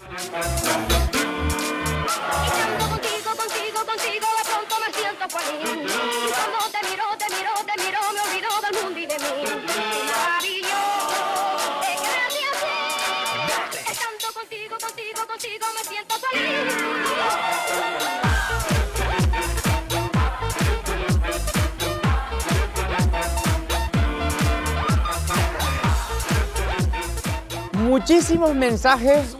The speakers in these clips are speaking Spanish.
canto contigo, contigo, contigo, de pronto me siento feliz. Y cuando te miro, te miro, te miro, me olvido del mundo y de mí. Maravilloso, es grandioso. Y tanto contigo, contigo, contigo, me siento feliz. muchísimos mensajes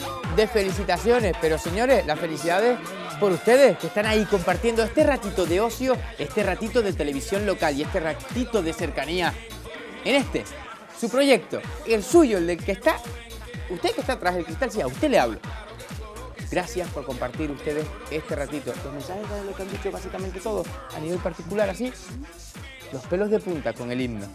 felicitaciones. Pero señores, las felicidades por ustedes que están ahí compartiendo este ratito de ocio, este ratito de televisión local y este ratito de cercanía en este, su proyecto, el suyo, el del que está, usted que está atrás del cristal, sí, a usted le hablo. Gracias por compartir ustedes este ratito. Los mensajes de lo que han dicho básicamente todo, a nivel particular, así, los pelos de punta con el himno.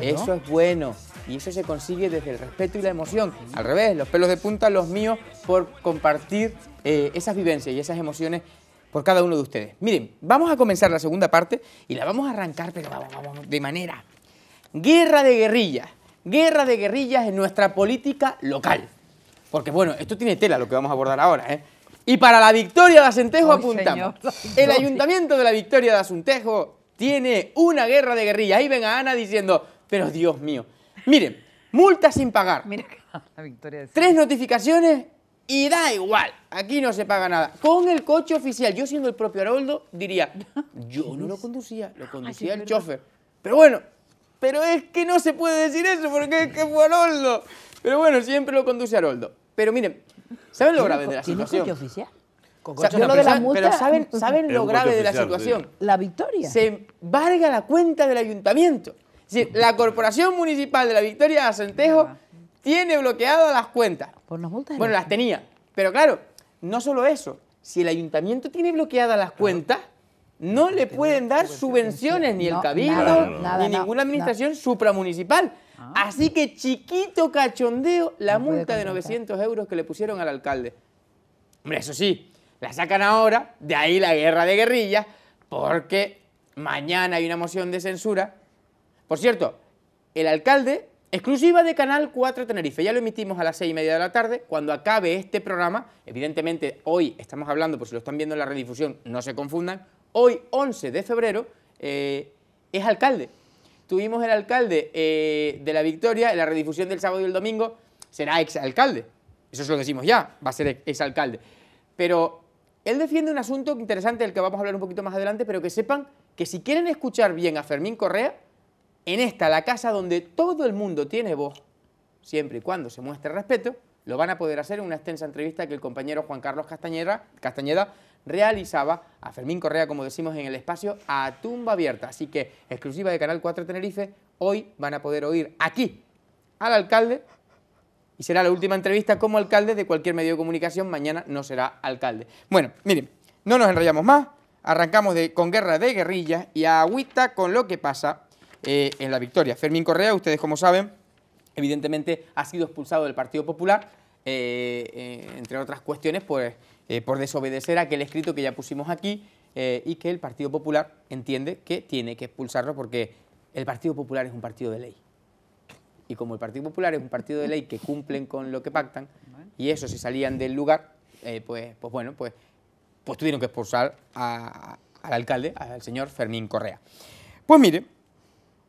Eso es bueno. Y eso se consigue desde el respeto y la emoción. Al revés, los pelos de punta, los míos, por compartir eh, esas vivencias y esas emociones por cada uno de ustedes. Miren, vamos a comenzar la segunda parte y la vamos a arrancar, pero vamos, de manera. Guerra de guerrillas. Guerra de guerrillas en nuestra política local. Porque bueno, esto tiene tela lo que vamos a abordar ahora, ¿eh? Y para la victoria de Asuntejo apuntamos. El ayuntamiento de la victoria de Asuntejo tiene una guerra de guerrillas. Ahí ven a Ana diciendo, pero Dios mío. Miren, multa sin pagar. Mira Tres notificaciones y da igual. Aquí no se paga nada. Con el coche oficial, yo siendo el propio Haroldo, diría, yo no lo conducía, lo conducía el chofer. Pero bueno, pero es que no se puede decir eso porque es que fue Haroldo. Pero bueno, siempre lo conduce Haroldo. Pero miren, ¿saben lo grave de la situación? ¿Tiene coche oficial? ¿saben, lo grave de la situación? La victoria. Se valga la cuenta del ayuntamiento. Es la Corporación Municipal de la Victoria de Acentejo ah. tiene bloqueadas las cuentas. Por las multas. Bueno, las tenía. Pero claro, no solo eso. Si el ayuntamiento tiene bloqueadas las cuentas, no le pueden dar subvenciones ni el cabildo, ni ninguna administración supramunicipal. Ah. Así que chiquito cachondeo la multa de 900 euros que le pusieron al alcalde. Hombre, eso sí, la sacan ahora, de ahí la guerra de guerrillas, porque mañana hay una moción de censura. Por cierto, el alcalde, exclusiva de Canal 4 Tenerife, ya lo emitimos a las seis y media de la tarde, cuando acabe este programa, evidentemente hoy estamos hablando, por si lo están viendo en la redifusión, no se confundan, hoy 11 de febrero eh, es alcalde. Tuvimos el alcalde eh, de la Victoria en la redifusión del sábado y el domingo, será exalcalde, eso es lo decimos ya, va a ser exalcalde. Pero él defiende un asunto interesante del que vamos a hablar un poquito más adelante, pero que sepan que si quieren escuchar bien a Fermín Correa, en esta, la casa donde todo el mundo tiene voz, siempre y cuando se muestre respeto, lo van a poder hacer en una extensa entrevista que el compañero Juan Carlos Castañeda, realizaba a Fermín Correa, como decimos en el espacio, a tumba abierta. Así que, exclusiva de Canal 4 Tenerife, hoy van a poder oír aquí al alcalde y será la última entrevista como alcalde de cualquier medio de comunicación, mañana no será alcalde. Bueno, miren, no nos enrollamos más, arrancamos con guerra de guerrillas y agüita con lo que pasa eh, en la victoria. Fermín Correa, ustedes como saben, evidentemente ha sido expulsado del Partido Popular, eh, eh, entre otras cuestiones, pues, por desobedecer aquel escrito que ya pusimos aquí y que el Partido Popular entiende que tiene que expulsarlo porque el Partido Popular es un partido de ley y como el Partido Popular es un partido de ley que cumplen con lo que pactan, y eso, si salían del lugar, eh, pues, pues bueno, pues, pues tuvieron que expulsar al alcalde, al señor Fermín Correa. Pues mire,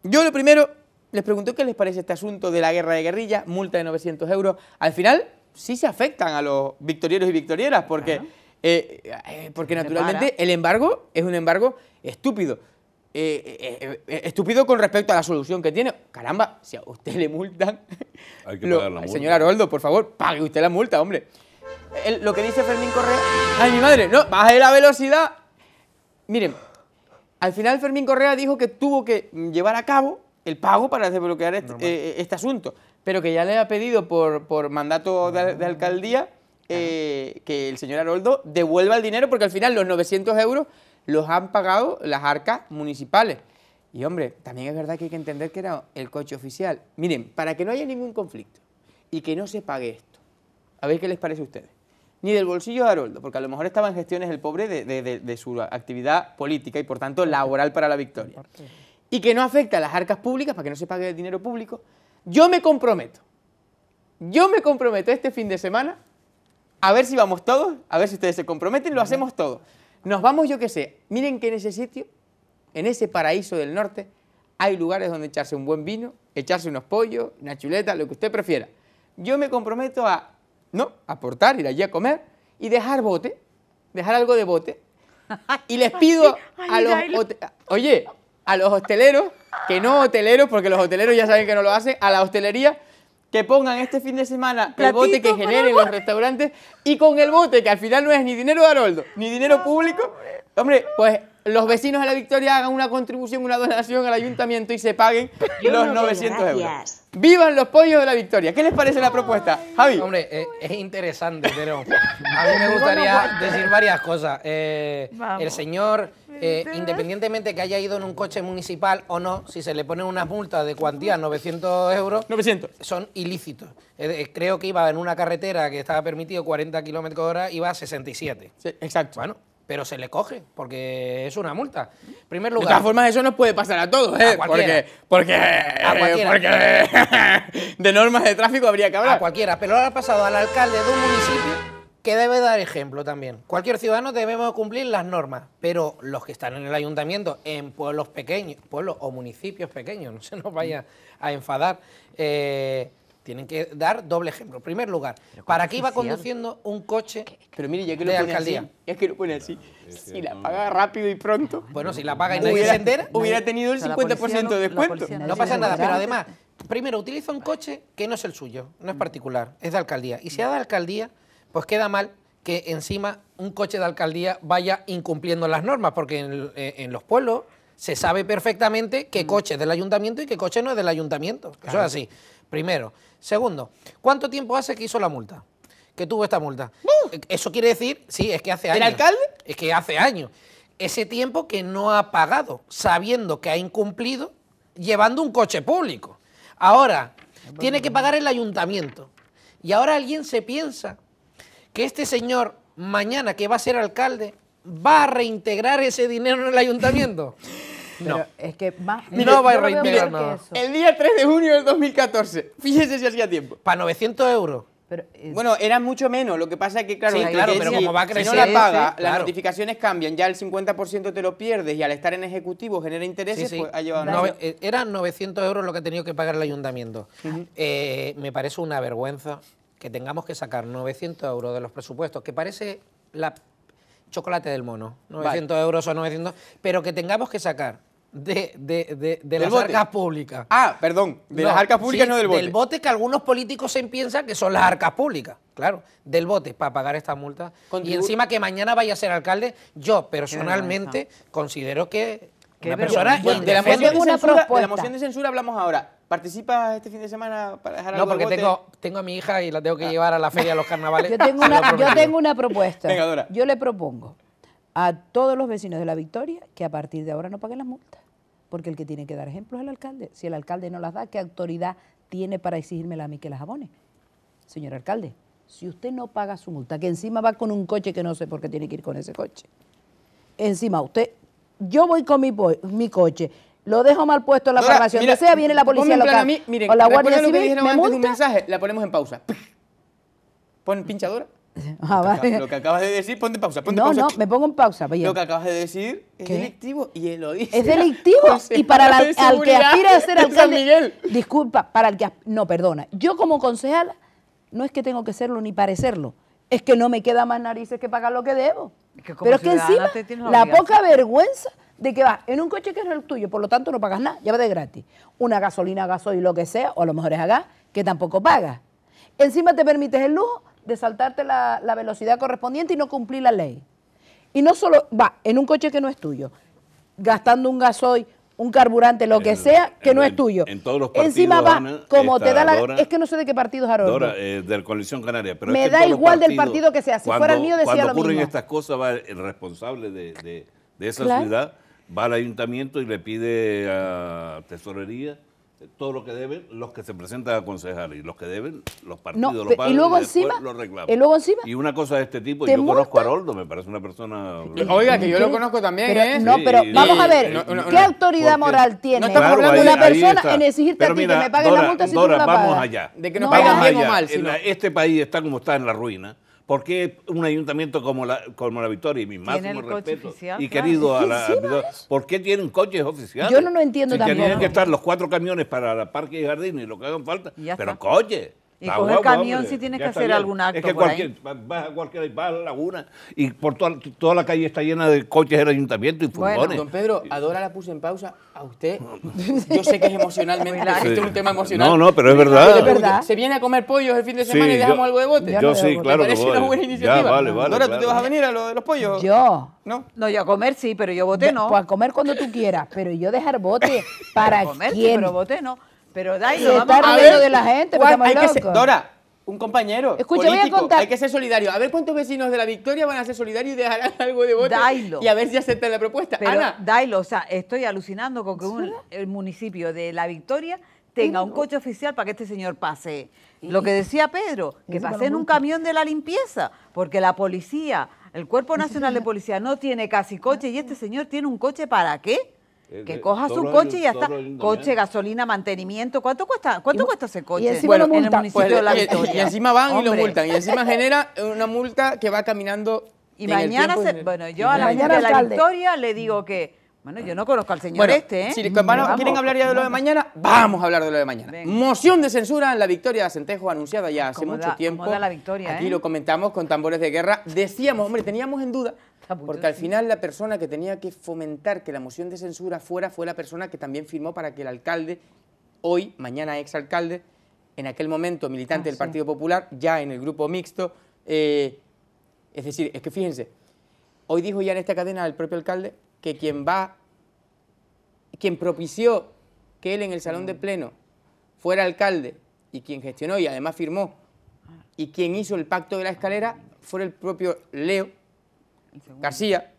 yo lo primero les pregunto qué les parece este asunto de la guerra de guerrillas, multa de 900 euros. Al final sí se afectan a los victorieros y victorieras porque, eh, eh, porque naturalmente el embargo es un embargo estúpido. Eh, eh, eh, estúpido con respecto a la solución que tiene. Caramba, si a usted le multan. Hay multa. Señor Aroldo, por favor, pague usted la multa, hombre. lo que dice Fermín Correa. ¡Ay, mi madre! ¡No! ¡Baje la velocidad! Miren, al final Fermín Correa dijo que tuvo que llevar a cabo el pago para desbloquear este, este asunto, pero que ya le ha pedido por, mandato de, alcaldía que el señor Aroldo devuelva el dinero porque al final los 900 euros los han pagado las arcas municipales. Y hombre, también es verdad que hay que entender que era el coche oficial. Miren, para que no haya ningún conflicto y que no se pague esto, a ver qué les parece a ustedes. Ni del bolsillo de Haroldo, porque a lo mejor estaba en gestiones el pobre de, su actividad política y por tanto laboral para la victoria. Y que no afecta a las arcas públicas, para que no se pague el dinero público. Yo me comprometo, yo me comprometo este fin de semana, a ver si vamos todos, a ver si ustedes se comprometen, lo hacemos todos. Nos vamos, yo qué sé. Miren que en ese sitio, en ese paraíso del norte, hay lugares donde echarse un buen vino, echarse unos pollos, una chuleta, lo que usted prefiera. Yo me comprometo a, no, aportar, ir allí a comer y dejar bote, dejar algo de bote. Y les pido a los, oye, a los hosteleros, que no hoteleros, porque los hoteleros ya saben que no lo hacen, a la hostelería que pongan este fin de semana el bote que generen los restaurantes y con el bote que al final no es ni dinero de Haroldo ni dinero público, hombre, pues los vecinos de la Victoria hagan una contribución, una donación al ayuntamiento y se paguen los 900 euros. ¡Vivan los pollos de la Victoria! ¿Qué les parece la propuesta, Javi? Hombre, eh, es interesante, pero a mí me gustaría pues, pues. decir varias cosas. Eh, el señor, eh, independientemente que haya ido en un coche municipal o no, si se le ponen unas multas de cuantía 900 euros, 900. son ilícitos. creo que iba en una carretera que estaba permitido 40 kilómetros hora, iba a 67. Sí, exacto. Bueno, pero se le coge, porque es una multa. primer lugar. De todas formas, eso nos puede pasar a todos, ¿eh? Porque. Porque. de normas de tráfico habría que hablar. cualquiera, pero ahora ha pasado al alcalde de un municipio que debe dar ejemplo también. Cualquier ciudadano debe cumplir las normas, pero los que están en el ayuntamiento, en pueblos pequeños, pueblos o municipios pequeños, no se nos vaya a enfadar, eh, tienen que dar doble ejemplo. En primer lugar, ¿para qué iba conduciendo un coche Pero mire, ya que lo de alcaldía? así, ya que lo pone así, ah, si la paga rápido y pronto, Bueno, si la paga y nadie hubiera tenido el 50% de descuento. no pasa nada. Pero además, primero, utiliza un coche que no es el suyo, no es particular, es de alcaldía. Y si es de alcaldía, pues queda mal que encima un coche de alcaldía vaya incumpliendo las normas, porque en, eh, en los pueblos se sabe perfectamente qué mm. coche es del ayuntamiento y qué coche no es del ayuntamiento. Eso es así. Primero. Segundo, ¿cuánto tiempo hace que hizo la multa? Que tuvo esta multa. Eso quiere decir, sí, es que hace años. ¿El alcalde? Es que hace años. Ese tiempo que no ha pagado, sabiendo que ha incumplido, llevando un coche público. Ahora, tiene que pagar el ayuntamiento. Y ahora alguien se piensa que este señor, mañana que va a ser alcalde, va a reintegrar ese dinero en el ayuntamiento. no. es que más. no va a ir no El día 3 de junio del 2014. Fíjese si hacía tiempo. Para 900 euros. Eh, bueno, era mucho menos, lo que pasa es que, claro, claro pero como va a crecer, no la paga, las notificaciones cambian, ya el 50% te lo pierdes y al estar en ejecutivo genera intereses, pues, ha llevado... No, eh, eran 900 euros lo que ha tenido que pagar el ayuntamiento. Eh, me parece una vergüenza que tengamos que sacar 900 euros de los presupuestos, que parece la chocolate del mono, 900 euros o 900, pero que tengamos que sacar de, de, de, las arcas públicas. Ah, perdón, de las arcas públicas y no del bote. Del bote que algunos políticos se piensan que son las arcas públicas, claro, del bote para pagar esta multa. y encima que mañana vaya a ser alcalde, yo personalmente considero que una persona de, la moción de, censura, la moción de censura hablamos ahora. participa este fin de semana para dejar algo No, porque tengo, tengo a mi hija y la tengo que ah. llevar a la feria, de los carnavales. Yo tengo una, propuesta. Venga, yo le propongo a todos los vecinos de La Victoria que a partir de ahora no paguen las multas porque el que tiene que dar ejemplos es el alcalde. Si el alcalde no las da, ¿qué autoridad tiene para exigírmela a mí que las abone? Señor alcalde, si usted no paga su multa, que encima va con un coche que no sé por qué tiene que ir con ese coche, encima usted, yo voy con mi, coche, lo dejo mal puesto en la programación. formación, sea, viene la policía local miren, o la Guardia Civil, me un mensaje, la ponemos en pausa. Pon pinchadora. Ah, lo, que, acabas de decir, ponte pausa. no, no, me pongo en pausa. Pues lo que acabas de decir es delictivo y él lo dice. Es delictivo y para, el que aspira a ser alcalde. Disculpa, para el que. No, perdona. Yo como concejal no es que tengo que serlo ni parecerlo. Es que no me queda más narices que pagar lo que debo. Pero es que encima, la, poca vergüenza de que vas en un coche que es el tuyo, por lo tanto no pagas nada, ya va de gratis. Una gasolina, gasoil, lo que sea, o a lo mejor es a gas, que tampoco pagas. Encima te permites el lujo de saltarte la, velocidad correspondiente y no cumplir la ley. Y no solo va en un coche que no es tuyo, gastando un gasoil, un carburante, lo que sea, que no es tuyo. En todos los partidos. Encima va, como te da la. es que no sé de qué partido es eh, coalición canaria. Me da igual del partido que sea. Si fuera mío, decía lo mismo. Cuando ocurren estas cosas, va el responsable de, esa ciudad, va al ayuntamiento y le pide a tesorería todo lo que deben los que se presentan a aconsejar y los que deben los partidos lo pagan y luego encima y una cosa de este tipo yo conozco a Aroldo me parece una persona eh, oiga que yo lo conozco también ¿eh? no pero vamos a ver qué autoridad moral tiene una persona en exigirte a ti que me paguen la multa si tú no vamos allá de que nos paguen bien o mal este país está como está en la ruina ¿Por qué un ayuntamiento como la, como la Victoria, y mi máximo respeto y querido a la Victoria, ¿por qué tienen coches oficiales? Yo no lo entiendo Tienen que estar los cuatro camiones para la parque y jardín y lo que hagan falta, pero coches. Y coger camión si tienes que hacer algún acto. Es que cualquier, vas a cualquier a la laguna y por toda, la calle está llena de coches del ayuntamiento y furgones. Bueno, don Pedro, Adora la puse en pausa. A usted, yo sé que es emocionalmente, sí. es un tema emocional. No, no, pero es verdad. ¿verdad? Se viene a comer pollos el fin de semana y dejamos algo de bote. Yo, sí, claro. pero una buena iniciativa. ¿tú te vas a venir a lo de los pollos? Yo. ¿No? No, yo a comer sí, pero yo bote no. Pues a comer cuando tú quieras, pero yo dejar bote para comer, quién? pero boté no. Pero dailo, vamos a de la gente, Dora, un compañero Escucha, hay que ser solidario. A ver cuántos vecinos de la Victoria van a ser solidarios y dejarán algo de voto Dailo. y a ver si aceptan la propuesta. Pero, Dailo, o sea, estoy alucinando con que el municipio de la Victoria tenga un coche oficial para que este señor pase. Lo que decía Pedro, que pase en un camión de la limpieza, porque la policía, el Cuerpo Nacional de Policía no tiene casi coche y este señor tiene un coche para qué? Que coja su coche y ya está. Coche, ¿eh? gasolina, mantenimiento. ¿Cuánto cuesta? cuesta ese coche? Y en el municipio de pues, La eh, Y, encima van y lo multan. Y encima genera una multa que va caminando. Y mañana, se, bueno, yo a la de La Victoria le digo que. Bueno, yo no conozco al señor este, ¿eh? Si quieren hablar ya de lo de mañana, vamos a hablar de lo de mañana. Moción de censura en la victoria de Acentejo, anunciada ya hace mucho tiempo. la victoria, Aquí ¿eh? lo comentamos con tambores de guerra. Decíamos, hombre, teníamos en duda porque al final la persona que tenía que fomentar que la moción de censura fuera fue la persona que también firmó para que el alcalde, hoy, mañana exalcalde, en aquel momento militante ah, del Partido Popular, ya en el grupo mixto, eh, es decir, es que fíjense, hoy dijo ya en esta cadena el propio alcalde que quien va, quien propició que él en el salón de mm. pleno fuera alcalde y quien gestionó y además firmó ah. y quien hizo el pacto de la escalera ah. fue el propio Leo, García,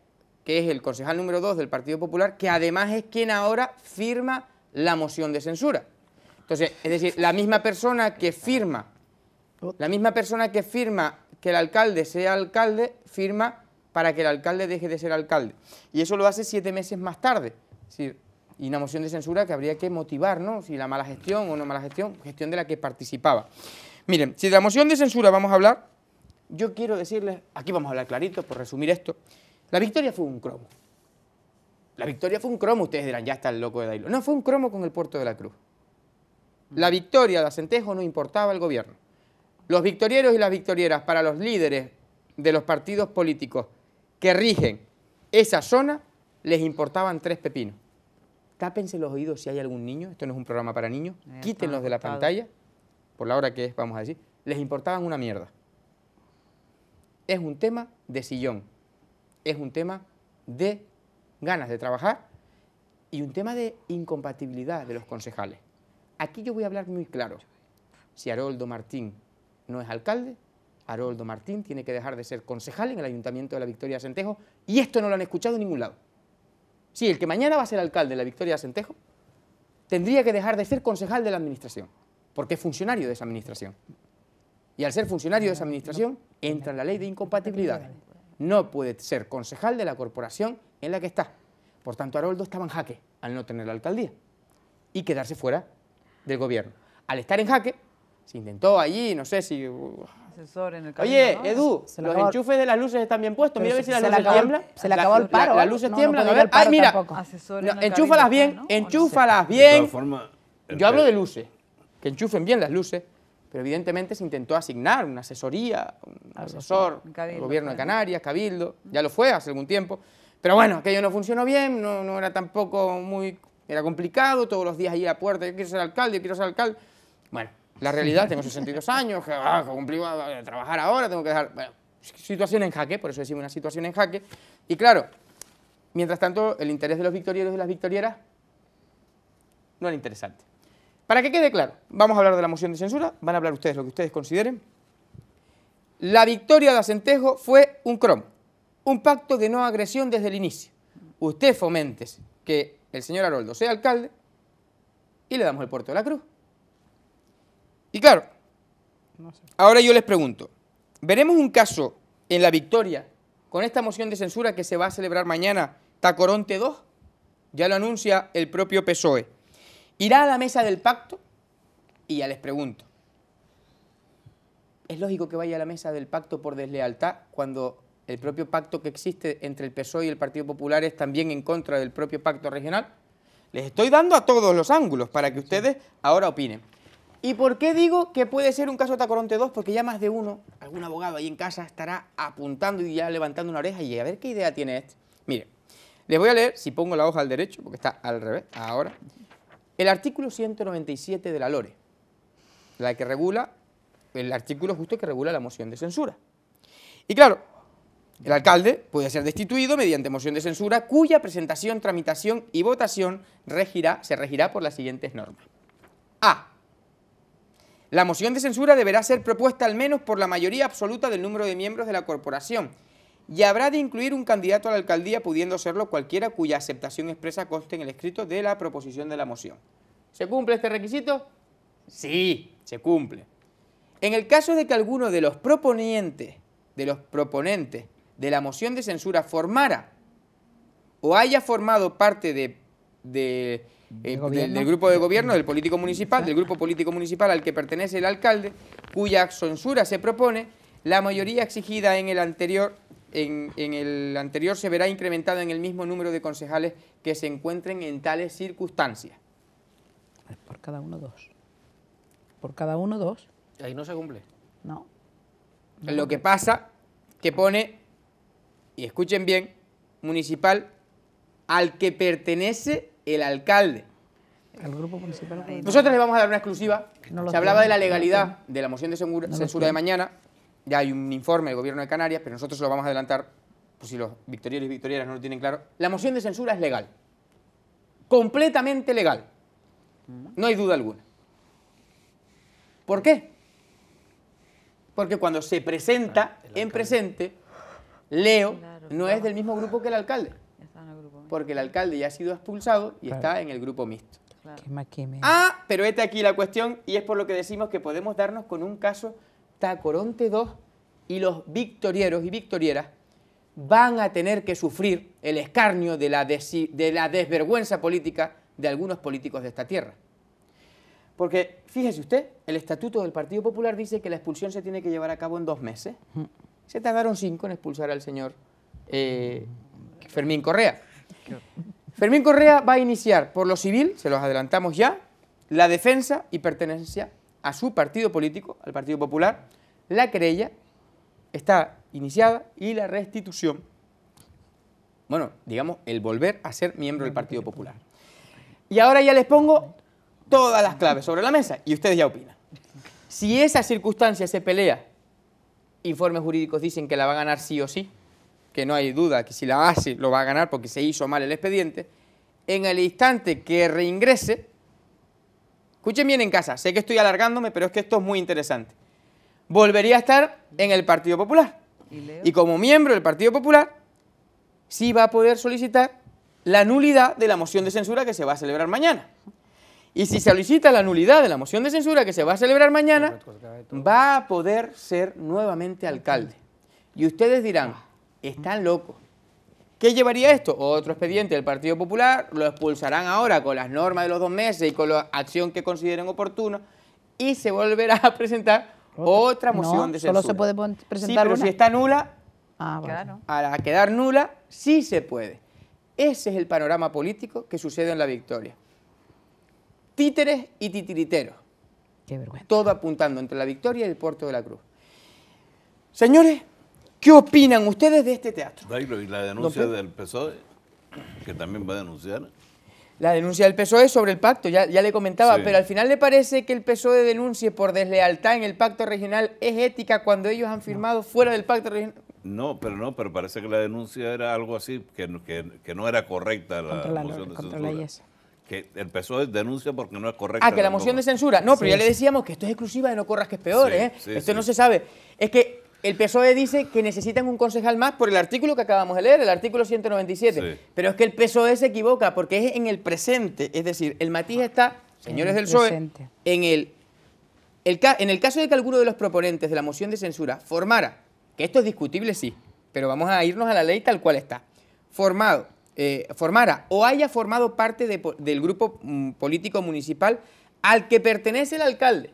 que es el concejal número 2 del Partido Popular, que además es quien ahora firma la moción de censura. Entonces, es decir, la misma persona que firma, la misma persona que firma que el alcalde sea alcalde, firma para que el alcalde deje de ser alcalde. Y eso lo hace siete meses más tarde. Es decir, y una moción de censura que habría que motivar, ¿no? Si la mala gestión o no mala gestión, gestión de la que participaba. Miren, si de la moción de censura vamos a hablar, yo quiero decirles, aquí vamos a hablar clarito, por resumir esto, la victoria fue un cromo. La victoria fue un cromo, ustedes dirán, ya está el loco de Dailo. No, fue un cromo con el puerto de la Cruz. La victoria de Acentejo no importaba al gobierno. Los victorieros y las victorieras para los líderes de los partidos políticos que rigen esa zona les importaban tres pepinos. Tápense los oídos si hay algún niño, esto no es un programa para niños, eh, quítenlos de la pantalla, por la hora que es, vamos a decir, les importaban una mierda es un tema de sillón, es un tema de ganas de trabajar y un tema de incompatibilidad de los concejales. Aquí yo voy a hablar muy claro. Si Haroldo Martín no es alcalde, Haroldo Martín tiene que dejar de ser concejal en el Ayuntamiento de la Victoria de Sentejo y esto no lo han escuchado en ningún lado. Si sí, el que mañana va a ser alcalde de la Victoria de Sentejo tendría que dejar de ser concejal de la Administración, porque es funcionario de esa Administración. Y al ser funcionario de esa administración, entra la ley de incompatibilidades. No puede ser concejal de la corporación en la que está. Por tanto, Haroldo estaba en jaque al no tener la alcaldía y quedarse fuera del gobierno. Al estar en jaque, se intentó allí, no sé si... Uh, Asesor en el Oye, Edu, los enchufes de las luces están bien puestos. mira a ver si las luces tiembla. Se le acabó el paro. las ¿eh? luces tiemblan. Ay, mira, en enchúfalas bien, enchúfalas bien. Yo hablo eh, de luces. Que enchufen bien las luces pero evidentemente se intentó asignar una asesoría, un asesor, gobierno de Canarias, Cabildo, ya lo fue hace algún tiempo, pero bueno, aquello no funcionó bien, no, era tampoco muy, era complicado, todos los días ahí a la puerta, yo quiero ser alcalde, yo quiero ser alcalde, bueno, la realidad, tengo 62 años, que, ah, ah, trabajar ahora, tengo que dejar, bueno, situación en jaque, por eso decimos una situación en jaque, y claro, mientras tanto, el interés de los victorieros y las victorieras no era interesante. Para que quede claro, vamos a hablar de la moción de censura, van a hablar ustedes lo que ustedes consideren. La victoria de Acentejo fue un cromo, un pacto de no agresión desde el inicio. Usted fomentes que el señor Aroldo sea alcalde y le damos el puerto de la cruz. Y claro, ahora yo les pregunto, ¿veremos un caso en la victoria con esta moción de censura que se va a celebrar mañana, Tacoronte 2? Ya lo anuncia el propio PSOE irá a la mesa del pacto y ya les pregunto. ¿Es lógico que vaya a la mesa del pacto por deslealtad cuando el propio pacto que existe entre el PSOE y el Partido Popular es también en contra del propio pacto regional? Les estoy dando a todos los ángulos para que ustedes ahora opinen. ¿Y por qué digo que puede ser un caso Tacoronte 2? Porque ya más de uno, algún abogado ahí en casa estará apuntando y ya levantando una oreja y a ver qué idea tiene este. Mire, les voy a leer, si pongo la hoja al derecho, porque está al revés ahora, el artículo 197 de la LORE, la que regula, el artículo justo que regula la moción de censura. Y claro, el alcalde puede ser destituido mediante moción de censura cuya presentación, tramitación y votación regirá, se regirá por las siguientes normas. A. La moción de censura deberá ser propuesta al menos por la mayoría absoluta del número de miembros de la corporación y habrá de incluir un candidato a la alcaldía pudiendo serlo cualquiera cuya aceptación expresa conste en el escrito de la proposición de la moción. ¿Se cumple este requisito? Sí, se cumple. En el caso de que alguno de los de los proponentes de la moción de censura formara o haya formado parte de, eh, del grupo de gobierno del político municipal, del grupo político municipal al que pertenece el alcalde, cuya censura se propone, la mayoría exigida en el anterior en, el anterior se verá incrementado en el mismo número de concejales que se encuentren en tales circunstancias. Por cada uno dos. Por cada uno dos. Ahí no se cumple. No. Lo que pasa que pone, y escuchen bien, municipal al que pertenece el alcalde. Al grupo municipal. Nosotros le vamos a dar una exclusiva. se hablaba de la legalidad de la moción de censura de mañana ya hay un informe del gobierno de Canarias, pero nosotros lo vamos a adelantar, por pues, si los victorios y victorieras no lo tienen claro. La moción de censura es legal, completamente legal, no hay duda alguna. ¿Por qué? Porque cuando se presenta ah, en presente, Leo no es del mismo grupo que el alcalde. Porque el alcalde ya ha sido expulsado y está en el grupo mixto. Ah, pero esta aquí la cuestión y es por lo que decimos que podemos darnos con un caso Coronte II y los victorieros y victorieras van a tener que sufrir el escarnio de la, desvergüenza política de algunos políticos de esta tierra. Porque, fíjese usted, el estatuto del Partido Popular dice que la expulsión se tiene que llevar a cabo en dos meses. Se tardaron cinco en expulsar al señor eh, Fermín Correa. Fermín Correa va a iniciar por lo civil, se los adelantamos ya, la defensa y pertenencia a su partido político, al Partido Popular, la querella está iniciada y la restitución, bueno, digamos, el volver a ser miembro del Partido Popular. Y ahora ya les pongo todas las claves sobre la mesa y ustedes ya opinan. Si esa circunstancia se pelea, informes jurídicos dicen que la va a ganar sí o sí, que no hay duda que si la hace lo va a ganar porque se hizo mal el expediente, en el instante que reingrese, Escuchen bien en casa, sé que estoy alargándome, pero es que esto es muy interesante. Volvería a estar en el Partido Popular. Y, como miembro del Partido Popular, sí va a poder solicitar la nulidad de la moción de censura que se va a celebrar mañana. Y si solicita la nulidad de la moción de censura que se va a celebrar mañana, va a poder ser nuevamente alcalde. Y ustedes dirán, ah. están locos. ¿Qué llevaría esto? Otro expediente del Partido Popular, lo expulsarán ahora con las normas de los dos meses y con la acción que consideren oportuna y se volverá a presentar otra, moción de censura. solo se puede presentar Sí, pero si está nula, ah, a quedar nula, sí se puede. Ese es el panorama político que sucede en la victoria. Títeres y titiriteros. Qué vergüenza. Todo apuntando entre la victoria y el puerto de la cruz. Señores, ¿Qué opinan ustedes de este teatro? ¿y la denuncia del PSOE, que también va a denunciar? La denuncia del PSOE sobre el pacto, ya, le comentaba, pero al final le parece que el PSOE denuncie por deslealtad en el pacto regional es ética cuando ellos han firmado fuera del pacto regional. No, pero no, pero parece que la denuncia era algo así, que, que, no era correcta la, moción de censura. que el PSOE denuncia porque no es correcta. Ah, que la moción de censura. No, pero ya le decíamos que esto es exclusiva de No Corras, que es peor, ¿eh? esto no se sabe. Es que el PSOE dice que necesitan un concejal más por el artículo que acabamos de leer, el artículo 197. Pero es que el PSOE se equivoca porque es en el presente. Es decir, el matiz ah, está, señores del PSOE, en el, en el caso de que alguno de los proponentes de la moción de censura formara, que esto es discutible, sí, pero vamos a irnos a la ley tal cual está, formado, eh, formara o haya formado parte del grupo mm, político municipal al que pertenece el alcalde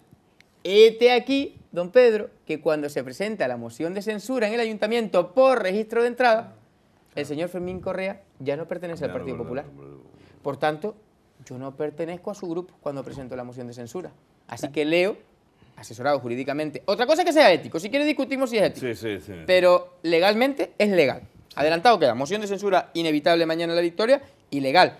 este aquí, don Pedro, que cuando se presenta la moción de censura en el ayuntamiento por registro de entrada, el señor Fermín Correa ya no pertenece al Partido Popular. Por tanto, yo no pertenezco a su grupo cuando presento la moción de censura. Así que leo, asesorado jurídicamente, otra cosa que sea ético, si quiere discutimos si es ético, sí, sí, sí. pero legalmente es legal. Adelantado que la moción de censura inevitable mañana en la victoria, ilegal.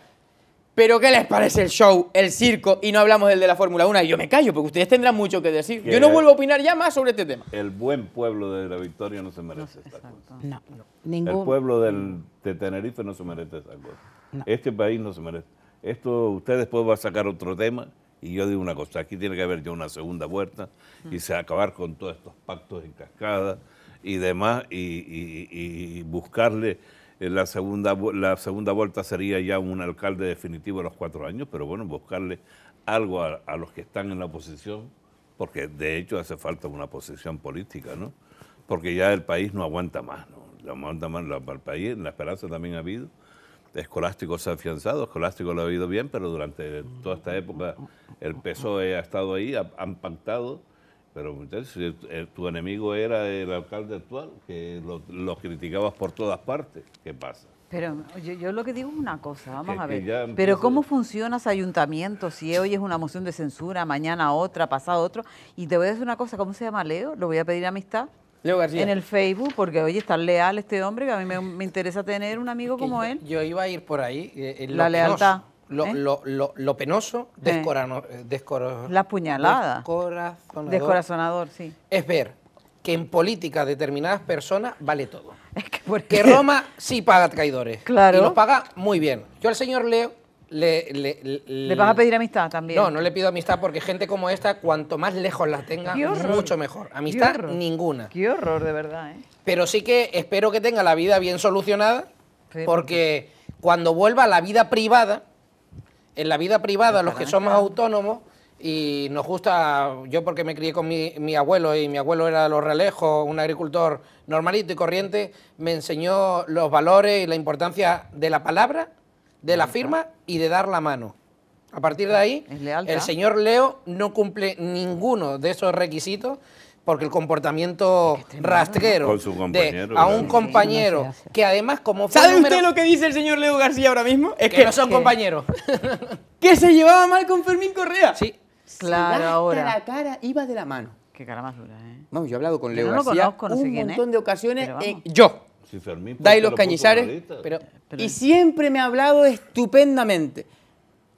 Pero ¿qué les parece el show, el circo y no hablamos del de la Fórmula 1? Y yo me callo porque ustedes tendrán mucho que decir. yo no vuelvo a opinar ya más sobre este tema. El buen pueblo de la Victoria no se merece esta cosa. No, El pueblo del, de Tenerife no se merece esta cosa. Este país no se merece. Esto ustedes después va a sacar otro tema y yo digo una cosa, aquí tiene que haber ya una segunda vuelta y se acabar con todos estos pactos en cascada y demás y buscarle la, segunda, la segunda vuelta sería ya un alcalde definitivo a los cuatro años, pero bueno, buscarle algo a, los que están en la oposición, porque de hecho hace falta una posición política, ¿no? Porque ya el país no aguanta más, ¿no? No aguanta más el país, la esperanza también ha habido. Escolástico se ha afianzado, Escolástico lo ha habido bien, pero durante toda esta época el PSOE ha estado ahí, han pactado pero entonces, eh, tu enemigo era el alcalde actual, que lo, criticabas por todas partes. ¿Qué pasa? Pero yo, lo que digo es una cosa, vamos a ver. Pero ¿cómo funciona ese ayuntamiento si hoy es una moción de censura, mañana otra, pasado otro? Y te voy a decir una cosa, ¿cómo se llama Leo? Lo voy a pedir amistad. Leo García. En el Facebook, porque oye, está leal este hombre, que a mí me, interesa tener un amigo como él. Yo iba a ir por ahí. Eh, La lealtad. ¿Eh? Lo, penoso, eh. descorano, eh, la puñalada. Descorazonador, sí. Es ver que en política determinadas personas vale todo. que, Roma sí paga traidores. Claro. Y lo paga muy bien. Yo al señor Leo le, le, vas a pedir amistad también? No, no le pido amistad porque gente como esta, cuanto más lejos la tenga, mucho mejor. Amistad ninguna. Qué horror, de verdad. Pero sí que espero que tenga la vida bien solucionada porque cuando vuelva a la vida privada, en la vida privada, los que somos autónomos, y nos gusta, yo porque me crié con mi, abuelo y mi abuelo era de los relejos, un agricultor normalito y corriente, me enseñó los valores y la importancia de la palabra, de la firma y de dar la mano. A partir de ah, ahí, el señor Leo no cumple ninguno de esos requisitos porque el comportamiento rastrero de, a un compañero que además como fue ¿Sabe usted lo que dice el señor Leo García ahora mismo? Es que, no son compañeros. que se llevaba mal con Fermín Correa. Sí, claro, ahora. la cara iba de la mano. Qué cara más dura, ¿eh? Vamos, yo he hablado con Leo García un montón de ocasiones. Eh, yo. Si Fermín, Cañizares. y siempre me ha hablado estupendamente.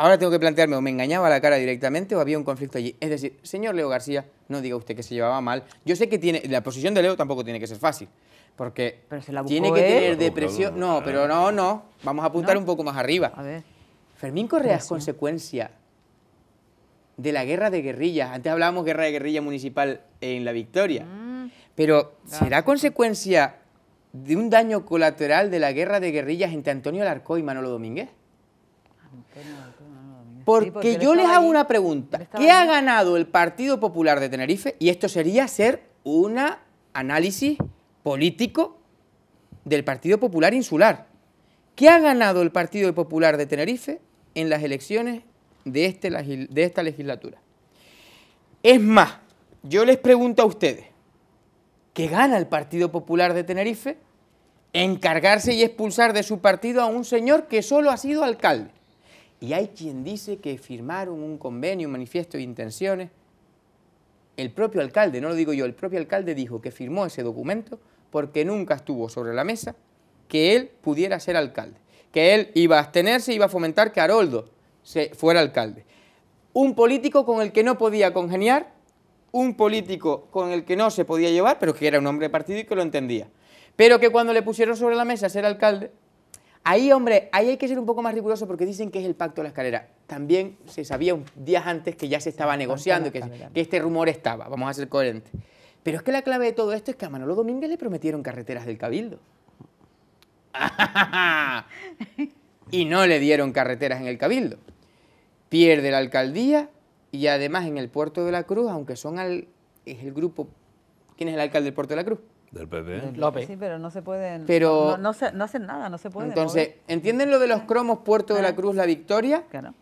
Ahora tengo que plantearme, o me engañaba la cara directamente o había un conflicto allí. Es decir, señor Leo García, no diga usted que se llevaba mal. Yo sé que tiene, la posición de Leo tampoco tiene que ser fácil, porque tiene que tener depresión. No, pero no, no. Vamos a apuntar un poco más arriba. A ver. Fermín Correa es consecuencia de la guerra de guerrillas. Antes hablábamos guerra de guerrilla municipal en La Victoria. Mm. Pero ¿será consecuencia de un daño colateral de la guerra de guerrillas entre Antonio Larcó y Manolo Domínguez? Porque, yo les hago una pregunta. ¿Qué ha ganado el Partido Popular de Tenerife? Y esto sería hacer un análisis político del Partido Popular Insular. ¿Qué ha ganado el Partido Popular de Tenerife en las elecciones de, este de esta legislatura? Es más, yo les pregunto a ustedes, ¿qué gana el Partido Popular de Tenerife encargarse y expulsar de su partido a un señor que solo ha sido alcalde? Y hay quien dice que firmaron un convenio, un manifiesto de intenciones. El propio alcalde, no lo digo yo, el propio alcalde dijo que firmó ese documento porque nunca estuvo sobre la mesa que él pudiera ser alcalde, que él iba a abstenerse, iba a fomentar que Haroldo fuera alcalde. Un político con el que no podía congeniar, un político con el que no se podía llevar, pero que era un hombre partido y que lo entendía. Pero que cuando le pusieron sobre la mesa ser alcalde, Ahí, hombre, ahí hay que ser un poco más riguroso porque dicen que es el pacto de la escalera. También se sabía un días antes que ya se estaba negociando y que, este rumor estaba, vamos a ser coherentes. Pero es que la clave de todo esto es que a Manolo Domínguez le prometieron carreteras del Cabildo. y no le dieron carreteras en el Cabildo. Pierde la alcaldía y además en el Puerto de la Cruz, aunque son al, es el grupo... ¿Quién es el alcalde del Puerto de la Cruz? Del PP. Sí, pero no se pueden. no, se, hacen nada, no se pueden. Entonces, ¿entienden lo de los cromos Puerto de la ah. Cruz, la victoria? Claro.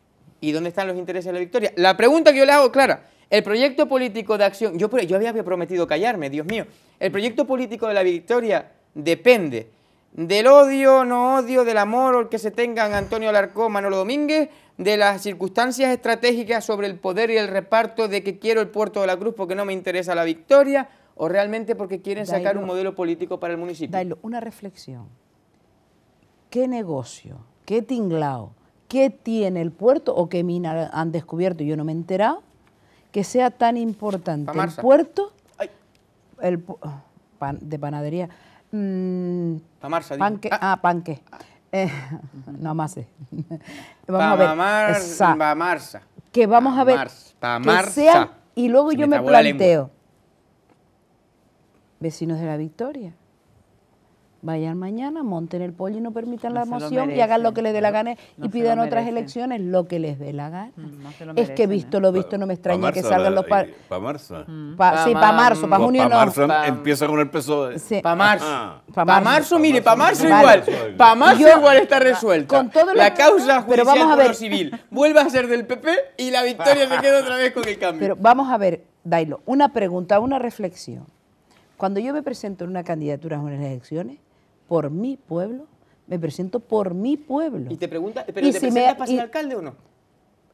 ¿Y dónde están los intereses de la victoria? La pregunta que yo le hago, Clara. El proyecto político de acción. Yo, yo había prometido callarme, Dios mío. El proyecto político de la victoria depende del odio, no odio, del amor que se tengan Antonio Alarcó, Manolo Domínguez, de las circunstancias estratégicas sobre el poder y el reparto de que quiero el puerto de la Cruz porque no me interesa la victoria o realmente porque quieren sacar un modelo político para el municipio? Dailo, una reflexión. ¿Qué negocio, qué tinglao, qué tiene el puerto o qué mina han descubierto? Yo no me he enterado que sea tan importante el puerto el, pan, de panadería. Mm, Pamarsa, panque, ah, ah panque. Eh, no más. vamos a ver. que vamos a ver. Que sea, y luego yo me planteo vecinos de la Victoria. Vayan mañana, monten el pollo y no permitan la moción y hagan lo que les dé la gana y pidan otras elecciones lo que les dé la gana. Mm, es que visto ¿eh? lo visto, no me extraña que salgan los... Eh, ¿Para marzo? Mm. sí, para marzo, para junio no. Para marzo empieza con el peso... Para ah. marzo. marzo, pa marzo, mire, para marzo igual. E. Para marzo igual está resuelto. la causa judicial pero vamos civil vuelve a ser del PP y la victoria se queda otra vez con el cambio. Pero vamos a ver, Dailo, una pregunta, una reflexión. Cuando yo me presento en una candidatura a unas elecciones, por mi pueblo, me presento por mi pueblo. Y te pregunta, ¿pero te si presentas me, para ser alcalde o no?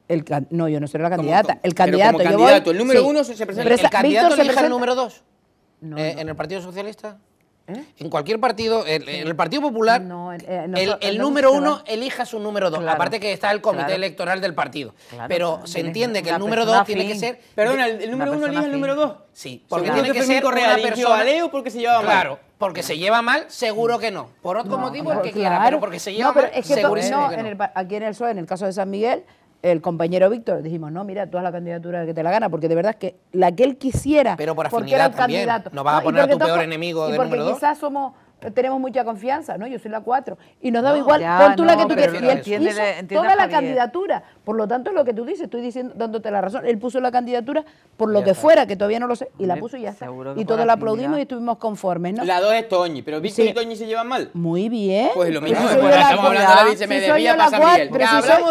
El, no, yo no seré la candidata. el candidato. Pero candidato el número uno se presenta. el candidato se elige el número dos. Eh, no. ¿En el Partido Socialista? ¿Eh? En cualquier partido, en el, Partido Popular, eh, eh, el, número uno elija su número dos. Aparte que está el comité electoral del partido. pero se entiende que el número dos tiene que ser. Perdona, ¿el, número uno elija el número dos? Sí, porque tiene que ser una persona. porque se lleva mal. Claro, porque se lleva mal, seguro que no. Por otro motivo, el que quiera, pero porque se lleva mal, es que seguro no, que en Aquí en el PSOE, en el caso de San Miguel, el compañero Víctor, dijimos, no, mira, tú haz la candidatura que te la gana, porque de verdad es que la que él quisiera, Pero por porque era No vas a ah, poner a tu peor enemigo de número dos. quizás somos tenemos mucha confianza, ¿no? Yo soy la 4. Y nos daba igual, tú la que tú quieres Y toda la candidatura. Por lo tanto, lo que tú dices, estoy diciendo, dándote la razón. Él puso la candidatura por lo que fuera, que todavía no lo sé, y la puso y ya está. Y todos la aplaudimos y estuvimos conformes, ¿no? La dos es Toñi, pero Víctor y Toñi se llevan mal. Muy bien. Pues lo mismo, estamos hablando de la vice, me debía pasar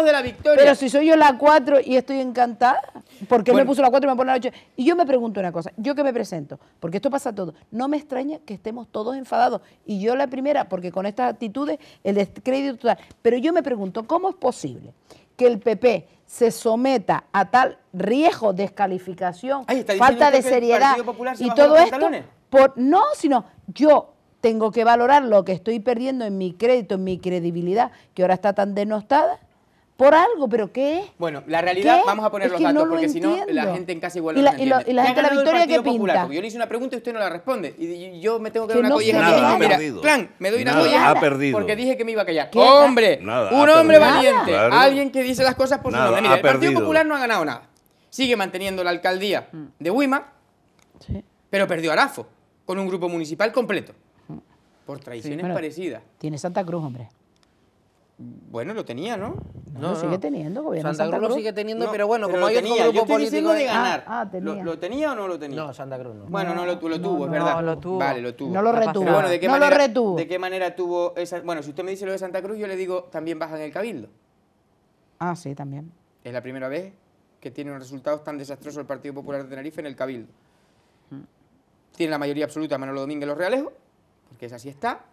de la victoria. Pero si soy yo la 4 y estoy encantada, porque qué me puso la cuatro y me pone la 8? Y yo me pregunto una cosa, yo que me presento, porque esto pasa todo, no me extraña que estemos todos enfadados y yo la primera, porque con estas actitudes el descrédito total. Pero yo me pregunto, ¿cómo es posible que el PP se someta a tal riesgo, descalificación, falta de seriedad y todo esto? Por, no, sino yo tengo que valorar lo que estoy perdiendo en mi crédito, en mi credibilidad, que ahora está tan denostada por algo, pero ¿qué Bueno, la realidad, vamos a poner los datos, porque si no, la gente en casa igual la, no y la, gente la victoria que pinta. yo le hice una pregunta y usted no la responde. Y, yo me tengo que, dar una no colleja. plan, me doy una colleja. Porque dije que me iba a callar. ¡Hombre! un hombre valiente. Alguien que dice las cosas por su nombre. el Partido Popular no ha ganado nada. Sigue manteniendo la alcaldía de Huima, pero perdió Arafo con un grupo municipal completo. Por traiciones parecidas. Tiene Santa Cruz, hombre. Bueno, lo tenía, ¿no? No, lo sigue teniendo, gobierno Santa, Santa Cruz, lo sigue teniendo, pero bueno, como hay tenía. grupo Yo estoy de ganar. Ah, ah, ¿Lo, tenía o no lo tenía? No, Santa Cruz no. Bueno, no lo, tuvo, es verdad. No, lo tuvo. Vale, lo tuvo. No lo retuvo. bueno, ¿de qué, manera, retuvo. tuvo esa...? Bueno, si usted me dice lo de Santa Cruz, yo le digo, también baja en el cabildo. Ah, sí, también. Es la primera vez que tiene un resultado tan desastroso el Partido Popular de Tenerife en el cabildo. Mm. Tiene la mayoría absoluta Manolo Domínguez Los Realejos, porque es así está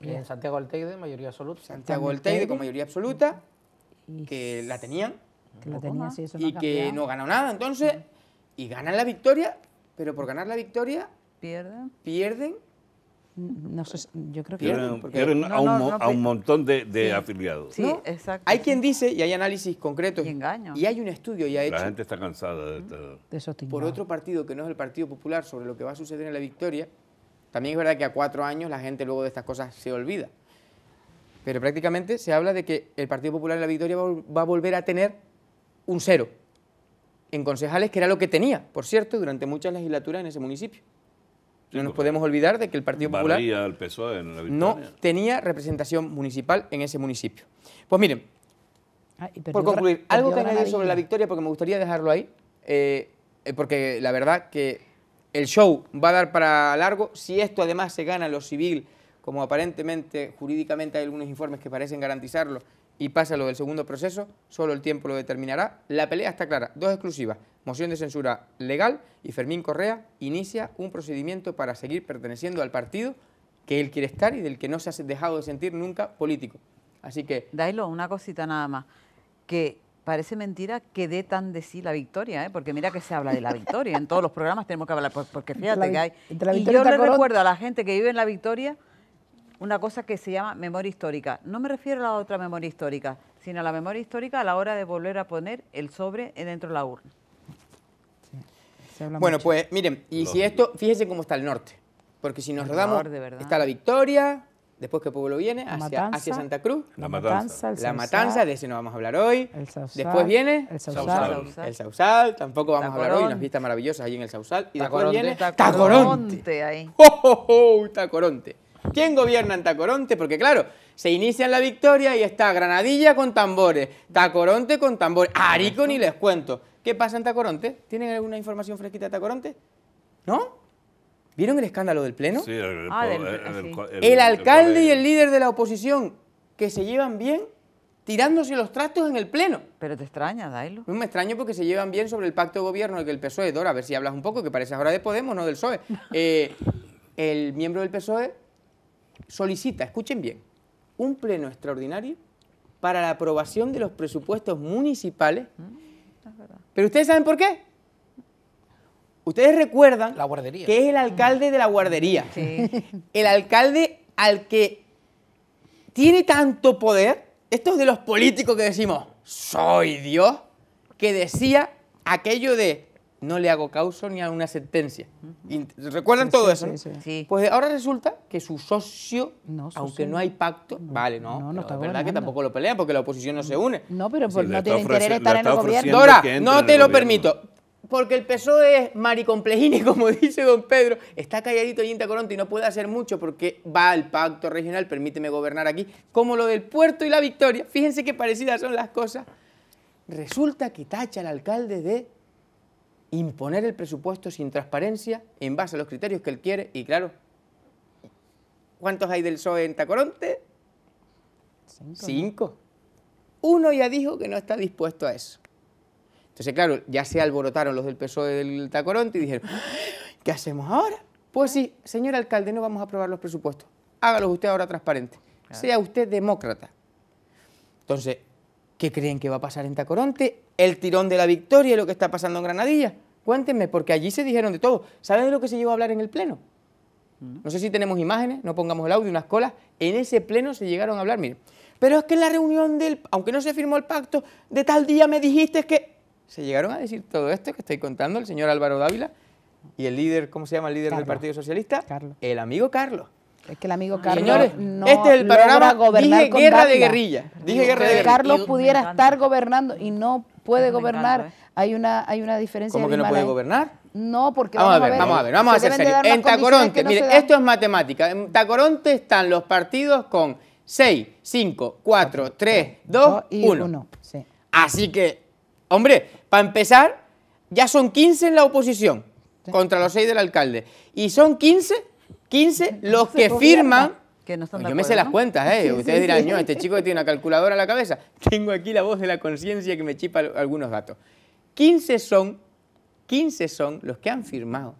en Santiago Alteide, mayoría absoluta. Santiago Alteide con mayoría absoluta, que la tenían. Que la tenían, y que no ganó nada, entonces. Y ganan la victoria, pero por ganar la victoria. Pierden. Pierden no sé, yo creo que... a, un, montón de, afiliados. Sí, exacto. Hay quien dice, y hay análisis concretos, y, hay un estudio ya hecho... La gente está cansada de, eso Por otro partido que no es el Partido Popular sobre lo que va a suceder en la victoria, también es verdad que a cuatro años la gente luego de estas cosas se olvida. Pero prácticamente se habla de que el Partido Popular de la Victoria va a volver a tener un cero en concejales, que era lo que tenía, por cierto, durante muchas legislaturas en ese municipio. no nos podemos olvidar de que el Partido Popular PSOE en la no tenía representación municipal en ese municipio. Pues miren, por concluir, algo que añadir sobre la victoria, porque me gustaría dejarlo ahí, eh, eh, porque la verdad que el show va a dar para largo. Si esto además se gana lo civil, como aparentemente jurídicamente hay algunos informes que parecen garantizarlo, y pasa lo del segundo proceso, solo el tiempo lo determinará. La pelea está clara. Dos exclusivas. Moción de censura legal y Fermín Correa inicia un procedimiento para seguir perteneciendo al partido que él quiere estar y del que no se ha dejado de sentir nunca político. Así que... Dailo, una cosita nada más. Que parece mentira que dé tan de sí la victoria, ¿eh? porque mira que se habla de la victoria, en todos los programas tenemos que hablar, porque fíjate que hay... Y yo le recuerdo a la gente que vive en la victoria una cosa que se llama memoria histórica. No me refiero a la otra memoria histórica, sino a la memoria histórica a la hora de volver a poner el sobre dentro de la urna. bueno, pues miren, y si esto, fíjense cómo está el norte, porque si nos el rodamos, está la victoria, Después que Pueblo viene, hacia, Santa Cruz. La Matanza. La Matanza, de ese no vamos a hablar hoy. El Sausal, Después viene. El Sausal. El Sausal, tampoco vamos a hablar hoy. Unas vistas maravillosas allí en el Sausal. Y después viene. Tacoronte. Tacoronte ahí. Oh, oh, oh, Tacoronte. ¿Quién gobierna en Tacoronte? Porque claro, se inicia en la victoria y está Granadilla con tambores, Tacoronte con tambores, Arico ni les cuento. ¿Qué pasa en Tacoronte? ¿Tienen alguna información fresquita de Tacoronte? ¿No? ¿Vieron el escándalo del Pleno? Sí, el, alcalde y el líder de la oposición que se llevan bien tirándose los trastos en el Pleno. Pero te extraña, Dailo. No me extraño porque se llevan bien sobre el pacto de gobierno que el PSOE, Dora, a ver si hablas un poco, que parece ahora de Podemos, no del PSOE. Eh, el miembro del PSOE solicita, escuchen bien, un Pleno extraordinario para la aprobación de los presupuestos municipales. Mm, ¿Pero ustedes saben por qué? Ustedes recuerdan la guardería. que es el alcalde de la guardería. El alcalde al que tiene tanto poder, esto es de los políticos que decimos, soy Dios, que decía aquello de no le hago causa ni a una sentencia. ¿Recuerdan todo eso? pues ahora resulta que su socio, aunque no hay pacto, vale, no, es verdad que tampoco lo pelean porque la oposición no se une. No, pero porque no tiene interés estar en el gobierno. Dora, no te lo permito porque el PSOE es maricomplejini, como dice don Pedro, está calladito en Tacoronte y no puede hacer mucho porque va al pacto regional, permíteme gobernar aquí, como lo del puerto y la victoria, fíjense qué parecidas son las cosas, resulta que tacha al alcalde de imponer el presupuesto sin transparencia en base a los criterios que él quiere y claro, ¿cuántos hay del PSOE en Tacoronte? Cinco. Uno ya dijo que no está dispuesto a eso. Entonces, claro, ya se alborotaron los del PSOE del Tacoronte y dijeron, ah, ¿qué hacemos ahora? Pues sí, señor alcalde, no vamos a aprobar los presupuestos. Hágalos usted ahora transparente. Sea usted demócrata. Entonces, ¿qué creen que va a pasar en Tacoronte? El tirón de la victoria y lo que está pasando en Granadilla. Cuéntenme, porque allí se dijeron de todo. ¿Saben de lo que se llegó a hablar en el Pleno? Mm. No sé si tenemos imágenes, no pongamos el audio, unas colas. En ese pleno se llegaron a hablar, miren. Pero es que en la reunión del, aunque no se firmó el pacto, de tal día me dijiste que se llegaron a decir todo esto que estoy contando el señor Álvaro Dávila y el líder, ¿cómo se llama el líder del Partido Socialista? Carlos. El amigo Carlos. Es que el amigo ah, Carlos no este es el panorama. Gobernar dije guerra de guerrilla. Dije guerra de guerrilla. Carlos pudiera estar gobernando y no puede gobernar. Eh. Hay una hay una diferencia. ¿Cómo que no puede gobernar? No, porque vamos, a ver, vamos a ver, vamos a hacer En Tacoronte, no mire, esto es matemática. En Tacoronte están los partidos con 6, 5, 4, 3, 2, 1. Así que Hombre, para empezar, ya son 15 en la oposición contra los 6 del alcalde. Y son 15, 15 los que firman... Que no yo me las cuentas, ¿eh? Ustedes dirán, este chico que tiene una calculadora a la cabeza. Tengo aquí la voz de la conciencia que me chipa algunos datos. 15 son, 15 son los que han firmado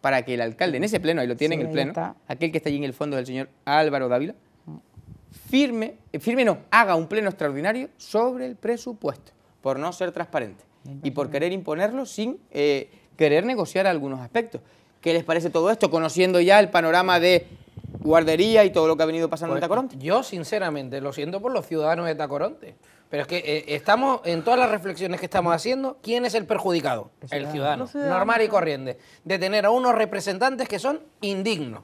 para que el alcalde, en ese pleno, ahí lo tienen en el pleno, aquel que está allí en el fondo del señor Álvaro Dávila, mm. firme, eh, firme no, haga un pleno extraordinario sobre el presupuesto por no ser transparente y por querer imponerlo sin eh, querer negociar algunos aspectos. ¿Qué les parece todo esto? Conociendo ya el panorama de guardería y todo lo que ha venido pasando en pues, Tacoronte. Yo, sinceramente, lo siento por los ciudadanos de Tacoronte. Pero es que eh, estamos, en todas las reflexiones que estamos haciendo, ¿quién es el perjudicado? El ciudadano, el ciudadano. normal y corriente. De tener a unos representantes que son indignos.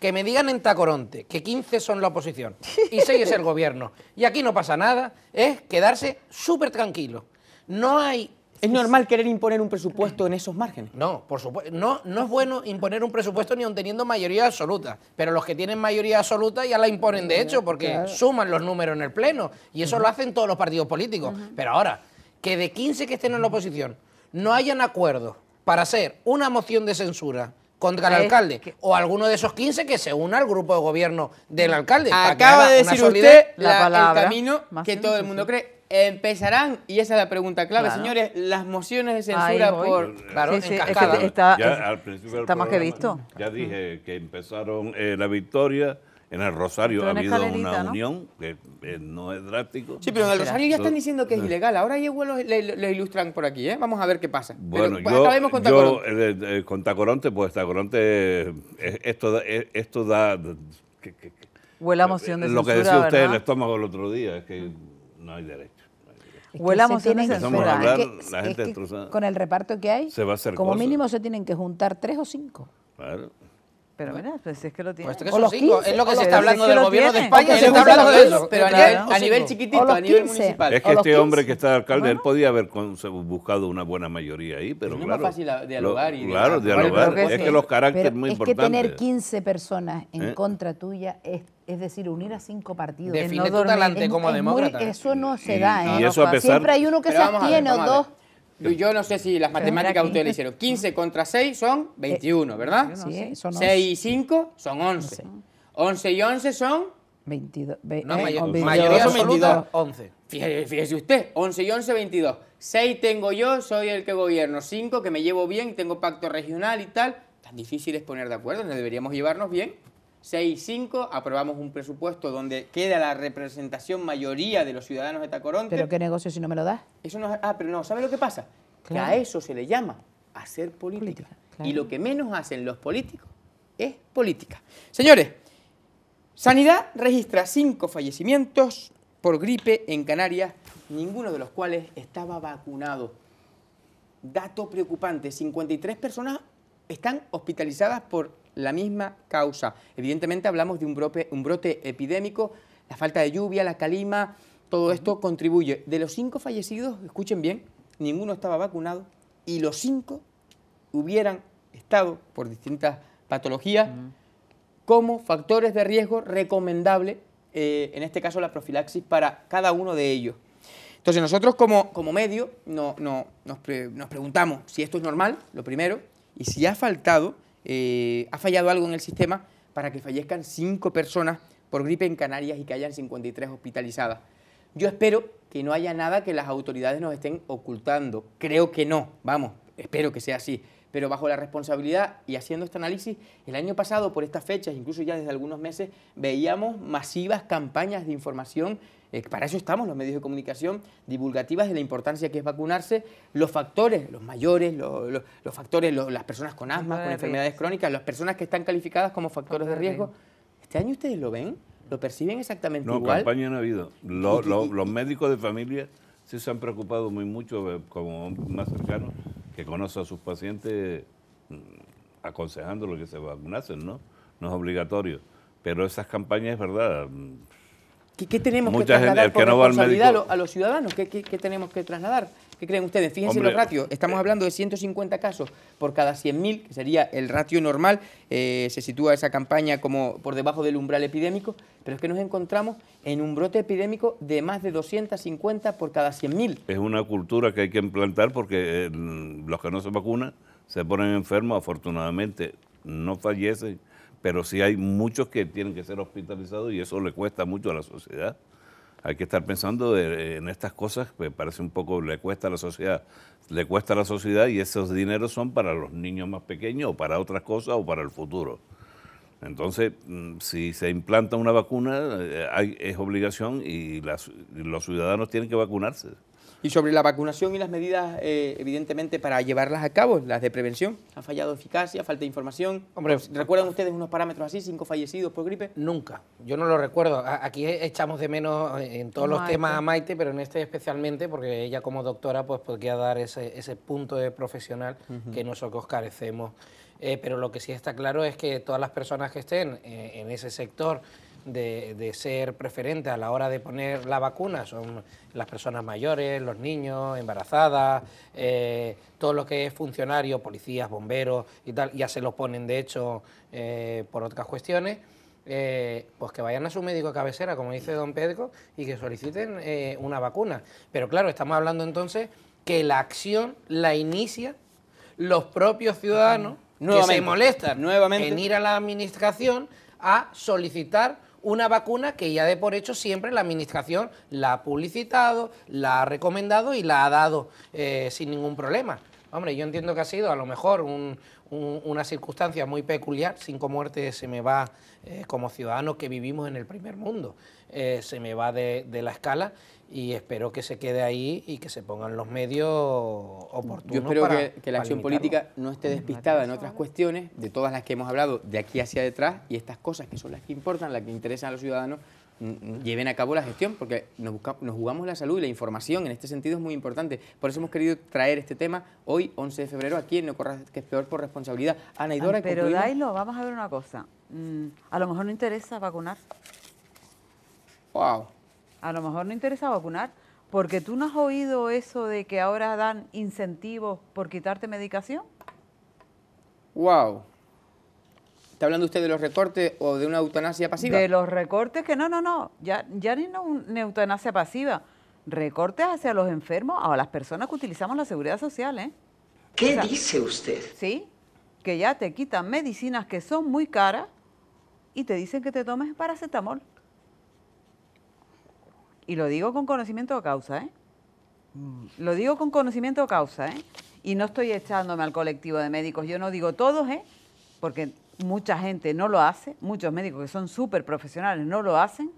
Que me digan en Tacoronte que 15 son la oposición y 6 es el gobierno y aquí no pasa nada, es quedarse súper tranquilo. No hay ¿Es normal querer imponer un presupuesto en esos márgenes? No, por supuesto. No, no es bueno imponer un presupuesto ni aun teniendo mayoría absoluta. Pero los que tienen mayoría absoluta ya la imponen de hecho porque suman los números en el Pleno. Y eso lo hacen todos los partidos políticos. Pero ahora, que de 15 que estén en la oposición no hayan acuerdo para hacer una moción de censura contra el alcalde o alguno de esos 15 que se una al grupo de gobierno del alcalde. Acaba de decir usted la, palabra, el camino que todo el mundo cree. Empezarán, y esa es la pregunta clave, señores, las mociones de censura por... Claro, está, más que visto. Ya dije que empezaron eh, la victoria, en el Rosario ha habido una unión que no es drástico. Sí, pero en el Rosario ya están diciendo que es eh, ilegal. Ahora hay lo, lo, ilustran por aquí, ¿eh? Vamos a ver qué pasa. Bueno, yo, con Tacoronte. Yo, eh, el, con Tacoronte, pues Tacoronte, esto, eh, esto da... Que, que, Huele a moción de Lo que decía usted ¿verdad? el estómago el otro día es que no hay derecho. Huele a moción de censura. es que, la gente es que con el reparto que hay, se va a como mínimo se tienen que juntar tres o cinco. Claro. Pero bueno, pues es que lo tiene. Pues los 15, es lo que se está hablando del gobierno de España, se está hablando de eso, pero a nivel, chiquitito, a nivel municipal. Es que este hombre que está alcalde, él podía haber buscado una buena mayoría ahí, pero claro. Es más fácil dialogar y Claro, dialogar. Es que los caracteres muy importantes. Es que tener 15 personas en ¿Eh? contra tuya es es decir, unir a cinco partidos. Define no tu talante como es demócrata. eso no se da, ¿eh? Y eso a pesar, Siempre hay uno que se abstiene o dos. Yo no sé si las matemáticas ustedes le hicieron. 15 contra 6 son 21, eh, ¿verdad? Sí, son 11. 6 y 5 son 11. 11 y 11 son... 22. No, eh, mayoría son 22. 11. Fíjese, usted, 11 y 11, 22. 6 tengo yo, soy el que gobierno. 5 que me llevo bien, tengo pacto regional y tal. Tan difícil es poner de acuerdo, deberíamos llevarnos bien. 6 5 aprobamos un presupuesto donde queda la representación mayoría de los ciudadanos de Tacoronte. ¿Pero qué negocio si no me lo das? Eso no, ah, pero no, ¿sabe lo que pasa? Que a eso se le llama hacer política. Y lo que menos hacen los políticos es política. Señores, Sanidad registra 5 fallecimientos por gripe en Canarias, ninguno de los cuales estaba vacunado. Dato preocupante, 53 personas están hospitalizadas por la misma causa. Evidentemente hablamos de un brote, epidémico, la falta de lluvia, la calima, todo esto contribuye. De los cinco fallecidos, escuchen bien, ninguno estaba vacunado y los cinco hubieran estado por distintas patologías como factores de riesgo recomendable, eh, en este caso la profilaxis, para cada uno de ellos. Entonces nosotros como, como medio nos preguntamos si esto es normal, lo primero, y si ha faltado eh, ha fallado algo en el sistema para que fallezcan cinco personas por gripe en Canarias y que hayan 53 hospitalizadas. Yo espero que no haya nada que las autoridades nos estén ocultando. Creo que no, vamos, espero que sea así. Pero bajo la responsabilidad y haciendo este análisis, el año pasado, por estas fechas, incluso ya desde algunos meses, veíamos masivas campañas de información eh, para eso estamos los medios de comunicación divulgativas de la importancia que es vacunarse. Los factores, los mayores, los, factores, las personas con asma, con enfermedades crónicas, las personas que están calificadas como factores de riesgo. ¿Este año ustedes lo ven? ¿Lo perciben exactamente no, igual? No, campaña no ha habido. los médicos de familia sí se han preocupado muy mucho, eh, como más cercano que conoce a sus pacientes mm, lo que se vacunasen, ¿no? No es obligatorio. Pero esas campañas, es verdad, ¿Qué, tenemos que trasladar por responsabilidad a, los ciudadanos? ¿Qué, tenemos que trasladar? ¿Qué creen ustedes? Fíjense los ratios. Estamos eh, hablando de 150 casos por cada 100.000, que sería el ratio normal. Eh, se sitúa esa campaña como por debajo del umbral epidémico, pero es que nos encontramos en un brote epidémico de más de 250 por cada 100.000. Es una cultura que hay que implantar porque eh, los que no se vacunan se ponen enfermos, afortunadamente no fallecen pero si hay muchos que tienen que ser hospitalizados y eso le cuesta mucho a la sociedad. Hay que estar pensando en estas cosas, me parece un poco, le cuesta a la sociedad, le cuesta a la sociedad y esos dineros son para los niños más pequeños o para otras cosas o para el futuro. Entonces, mm, si se implanta una vacuna, eh, hay, es obligación y los ciudadanos tienen que vacunarse. Y sobre la vacunación y las medidas, eh, evidentemente, para llevarlas a cabo, las de prevención, ¿ha fallado eficacia, falta de información? Hombre, pues, ¿Recuerdan ustedes unos parámetros así, cinco fallecidos por gripe? Nunca, yo no lo recuerdo. Aquí e, echamos de menos en todos los temas a Maite, pero en este especialmente, porque ella como doctora pues podría dar ese, punto de profesional que nosotros carecemos. Eh, pero lo que sí está claro es que todas las personas que estén eh, en ese sector, de, ser preferentes a la hora de poner la vacuna son las personas mayores, los niños, embarazadas, eh, todo lo que es funcionarios, policías, bomberos y tal, ya se los ponen de hecho eh, por otras cuestiones. Eh, pues que vayan a su médico cabecera, como dice don Pedro, y que soliciten una vacuna. Pero claro, estamos hablando entonces que la acción la inicia los propios ciudadanos que se molestan nuevamente. en ir a la administración a solicitar una vacuna que ya de por hecho siempre la administración la ha publicitado, la ha recomendado y la ha dado eh, sin ningún problema. Hombre, yo entiendo que ha sido a lo mejor una circunstancia muy peculiar, cinco muertes se me va eh, como ciudadano que vivimos en el primer mundo, eh, se me va de, la escala y espero que se quede ahí y que se pongan los medios oportunos. Yo espero que, que, la acción política no esté despistada en otras cuestiones, de todas las que hemos hablado de aquí hacia detrás y estas cosas que son las que importan, las que interesan a los ciudadanos, Mm, lleven a cabo la gestión, porque nos, nos, jugamos la salud y la información en este sentido es muy importante. Por eso hemos querido traer este tema hoy, 11 de febrero, aquí en No Corras, que es peor por responsabilidad. Ana y Pero Dailo, vamos a ver una cosa. Mm, a lo mejor no interesa vacunar. Wow. A lo mejor no interesa vacunar, porque tú no has oído eso de que ahora dan incentivos por quitarte medicación. Wow. ¿Está hablando usted de los recortes o de una eutanasia pasiva? De los recortes que no, no, no, ya, ya ni una eutanasia pasiva, recortes hacia los enfermos o a las personas que utilizamos la seguridad social, ¿eh? ¿Qué dice usted? Sí, que ya te quitan medicinas que son muy caras y te dicen que te tomes paracetamol. Y lo digo con conocimiento de causa, ¿eh? Mm. Lo digo con conocimiento de causa, ¿eh? Y no estoy echándome al colectivo de médicos, yo no digo todos, ¿eh? Porque mucha gente no lo hace, muchos médicos que son súper profesionales no lo hacen,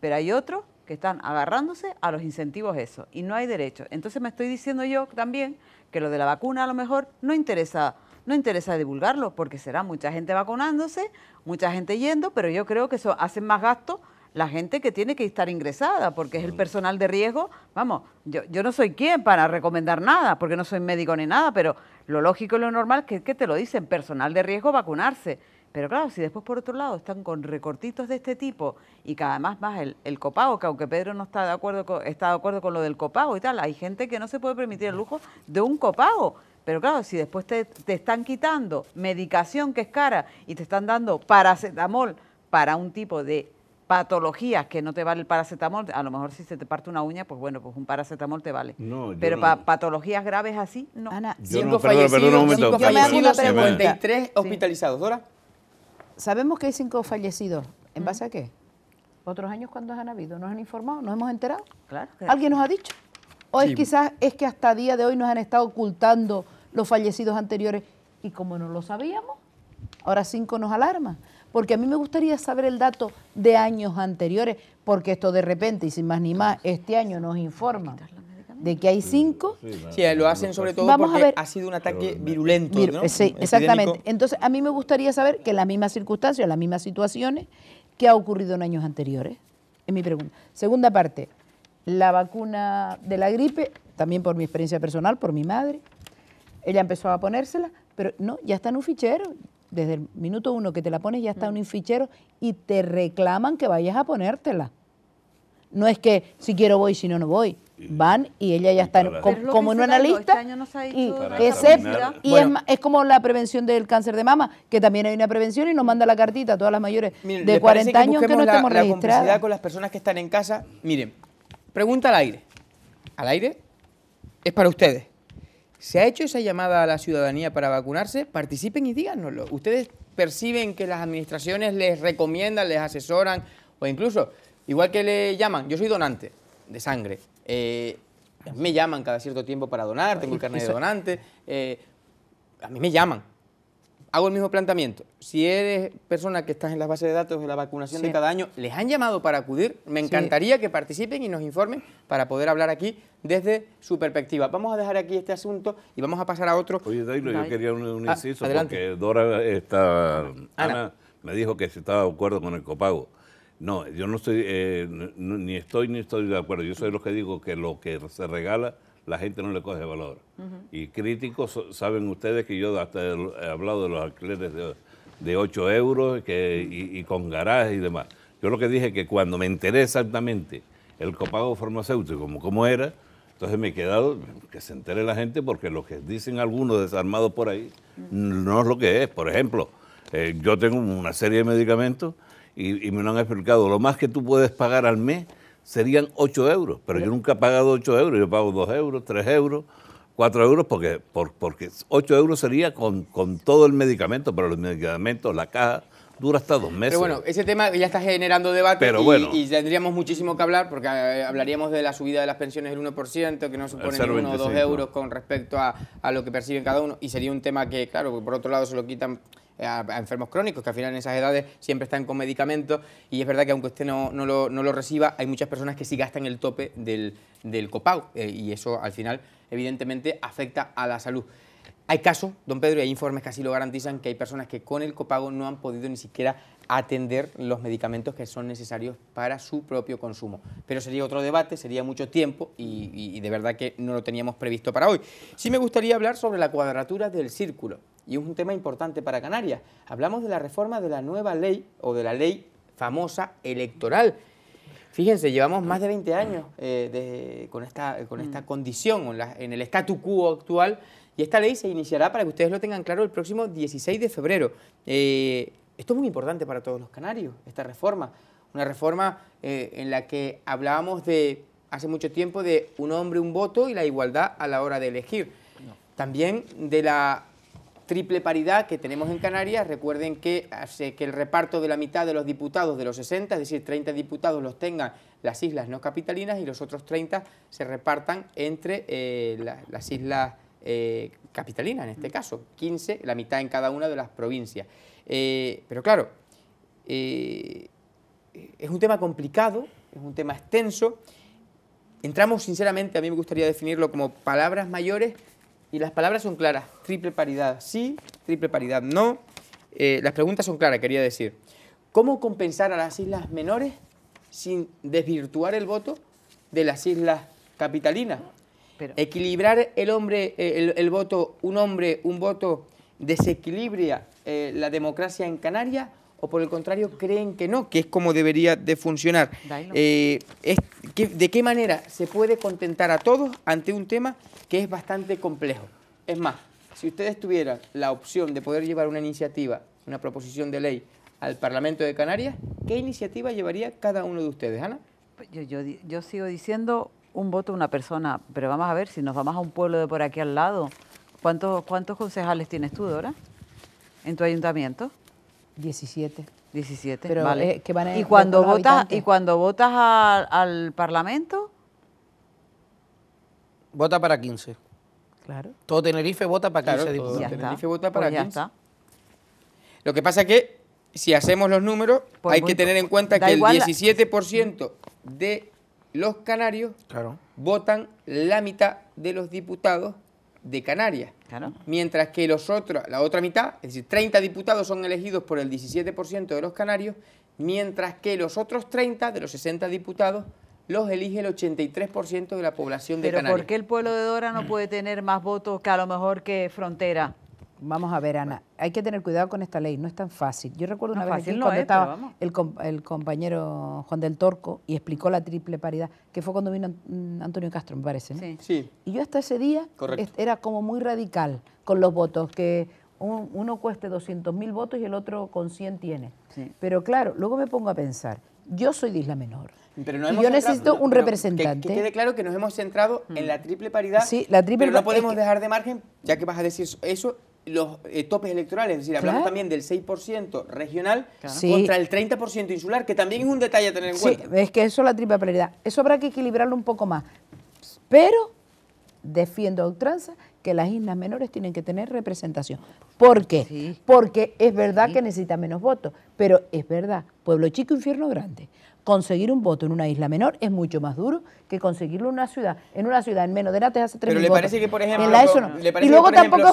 pero hay otros que están agarrándose a los incentivos eso y no hay derecho. Entonces me estoy diciendo yo también que lo de la vacuna a lo mejor no interesa no interesa divulgarlo porque será mucha gente vacunándose, mucha gente yendo, pero yo creo que eso hace más gasto la gente que tiene que estar ingresada, porque es el personal de riesgo. Vamos, yo, yo no soy quien para recomendar nada, porque no soy médico ni nada, pero lo lógico y lo normal que, que te lo dicen, personal de riesgo vacunarse. Pero claro, si después por otro lado están con recortitos de este tipo y cada vez más el, copago, que aunque Pedro no está de acuerdo con, está de acuerdo con lo del copago y tal, hay gente que no se puede permitir el lujo de un copago. Pero claro, si después te, te están quitando medicación que es cara y te están dando paracetamol para un tipo de patologías que no te vale el paracetamol, a lo mejor si se te parte una uña, pues bueno, pues un paracetamol te vale. Pero patologías graves así, no. Ana, cinco fallecidos, hospitalizados. Dora. Sabemos que hay cinco fallecidos. ¿En base a qué? ¿Otros años cuántos han habido? ¿Nos han informado? ¿Nos hemos enterado? ¿Alguien nos ha dicho? ¿O es quizás es que hasta día de hoy nos han estado ocultando los fallecidos anteriores y como no lo sabíamos, ahora cinco nos alarma? porque a mí me gustaría saber el dato de años anteriores, porque esto de repente, y sin más ni más, este año nos informa de que hay cinco. Sí, lo hacen sobre todo porque ha sido un ataque virulento. exactamente. Entonces, a mí me gustaría saber que en las mismas circunstancias, en las mismas situaciones, ¿qué ha ocurrido en años anteriores? Es mi pregunta. Segunda parte, la vacuna de la gripe, también por mi experiencia personal, por mi madre, ella empezó a ponérsela, pero no, ya está en un fichero, desde el minuto uno que te la pones ya está mm. en un fichero y te reclaman que vayas a ponértela. No es que si quiero voy, si no, no voy. Van y ella ya está como, una este y, es, como la prevención del cáncer de mama, que también hay una prevención y nos manda la cartita a todas las mayores de 40 años que no estamos registradas. la con las personas que están en casa. Miren, pregunta al aire. Al aire es para ustedes. ¿Se ha hecho esa llamada a la ciudadanía para vacunarse? Participen y díganoslo. ¿Ustedes perciben que las administraciones les recomiendan, les asesoran o incluso, igual que le llaman, yo soy donante de sangre, eh, me llaman cada cierto tiempo para donar, tengo el carnet de donante, eh, a mí me llaman hago el mismo planteamiento. Si eres persona que estás en las bases de datos de la vacunación de cada año, les han llamado para acudir, me encantaría que participen y nos informen para poder hablar aquí desde su perspectiva. Vamos a dejar aquí este asunto y vamos a pasar a otro. Oye, Dailo, yo quería un, ah, inciso porque Dora está... Ah, Ana, me dijo que se estaba de acuerdo con el copago. No, yo no estoy, eh, ni estoy ni estoy de acuerdo. Yo soy los que digo que lo que se regala la gente no le coge valor. Y críticos, saben ustedes que yo hasta he hablado de los alquileres de, 8 euros que, y, con garaje y demás. Yo lo que dije es que cuando me enteré exactamente el copago farmacéutico, como, era, entonces me he quedado, que se entere la gente, porque lo que dicen algunos desarmados por ahí no es lo que es. Por ejemplo, eh, yo tengo una serie de medicamentos y, y me lo han explicado. Lo más que tú puedes pagar al mes serían 8 euros, pero yo nunca he pagado 8 euros, yo pago 2 euros, 3 euros, 4 euros, porque, porque 8 euros sería con, con todo el medicamento, pero los medicamentos, la caja, dura hasta dos meses. Pero bueno, ese tema ya está generando debate y, tendríamos muchísimo que hablar porque eh, hablaríamos de la subida de las pensiones del 1%, que no supone uno o dos euros con respecto a, a, lo que perciben cada uno. Y sería un tema que, claro, por otro lado se lo quitan eh, a, enfermos crónicos, que al final en esas edades siempre están con medicamentos. Y es verdad que aunque usted no, no, lo, reciba, hay muchas personas que sí gastan el tope del, del copago. Eh, y eso al final, evidentemente, afecta a la salud. Hay casos, don Pedro, y hay informes que así lo garantizan, que hay personas que con el copago no han podido ni siquiera atender los medicamentos que son necesarios para su propio consumo. Pero sería otro debate, sería mucho tiempo y, de verdad que no lo teníamos previsto para hoy. Sí me gustaría hablar sobre la cuadratura del círculo y es un tema importante para Canarias. Hablamos de la reforma de la nueva ley o de la ley famosa electoral. Fíjense, llevamos más de 20 años eh, con, esta, con esta mm. condición, en el statu quo actual y esta ley se iniciará, para que ustedes lo tengan claro, el próximo 16 de febrero. Eh, esto es muy importante para todos los canarios, esta reforma. Una reforma eh, en la que hablábamos de hace mucho tiempo de un hombre, un voto y la igualdad a la hora de elegir. También de la triple paridad que tenemos en Canarias. Recuerden que que el reparto de la mitad de los diputados de los 60, es decir, 30 diputados los tengan las islas no capitalinas y los otros 30 se repartan entre eh, las islas eh, capitalina en este mm. caso, 15, la mitad en cada una de las provincias. Eh, pero claro, eh, es un tema complicado, es un tema extenso. Entramos sinceramente, a mí me gustaría definirlo como palabras mayores y las palabras son claras, triple paridad sí, triple paridad no. las preguntas son claras, quería decir. ¿Cómo compensar a las islas menores sin desvirtuar el voto de las islas capitalinas? Equilibrar el hombre, eh, el, voto, un hombre, un voto, desequilibra eh, la democracia en Canarias o por el contrario creen que no, que es como debería de funcionar. Eh, ¿De qué manera se puede contentar a todos ante un tema que es bastante complejo? Es más, si ustedes tuvieran la opción de poder llevar una iniciativa, una proposición de ley al Parlamento de Canarias, ¿qué iniciativa llevaría cada uno de ustedes, Ana? Pues yo, yo, yo sigo diciendo un voto una persona, pero vamos a ver, si nos vamos a un pueblo de por aquí al lado, ¿cuántos, cuántos concejales tienes tú, Dora, en tu ayuntamiento? 17. 17, vale. Eh, ¿Y, cuando votas, ¿Y cuando votas al, Parlamento? Vota para 15. Claro. Todo Tenerife vota para 15 Tenerife vota pues para 15. Lo que pasa es que si hacemos los números, pues hay que tener en cuenta que el 17% de los canarios votan la mitad de los diputados de Canarias. Mientras que los otros, la otra mitad, es decir, 30 diputados son elegidos por el 17% de los canarios, mientras que los otros 30 de los 60 diputados los elige el 83% de la población de Canarias. ¿Pero por qué el pueblo de Dora no puede tener más votos que a lo mejor que Frontera? Vamos a ver, Ana, hay que tener cuidado con esta ley, no es tan fácil. Yo recuerdo una vez que cuando estaba el, compañero Juan del Torco y explicó la triple paridad, que fue cuando vino Antonio Castro, me parece. Sí. Y yo hasta ese día era como muy radical con los votos, que uno cueste 200 mil votos y el otro con 100 tiene. Pero claro, luego me pongo a pensar, yo soy de Isla Menor. Pero yo necesito un representante. Que, quede claro que nos hemos centrado en la mm. triple paridad. Sí, la triple Pero no podemos dejar de margen, ya que vas a decir eso, los eh, topes electorales, es decir, hablamos también del 6% regional contra el 30% insular, que también es un detalle a tener en sí, cuenta. Es que eso es la triple prioridad. Eso habrá que equilibrarlo un poco más. Pero defiendo a ultranza que las islas menores tienen que tener representación. ¿Por qué? Porque es verdad que necesita menos votos, pero es verdad, pueblo chico, infierno grande conseguir un voto en una isla menor es mucho más duro que conseguirlo en una ciudad. En una ciudad, en menos de te hace 3.000 votos. Pero le parece que, por ejemplo, y luego tampoco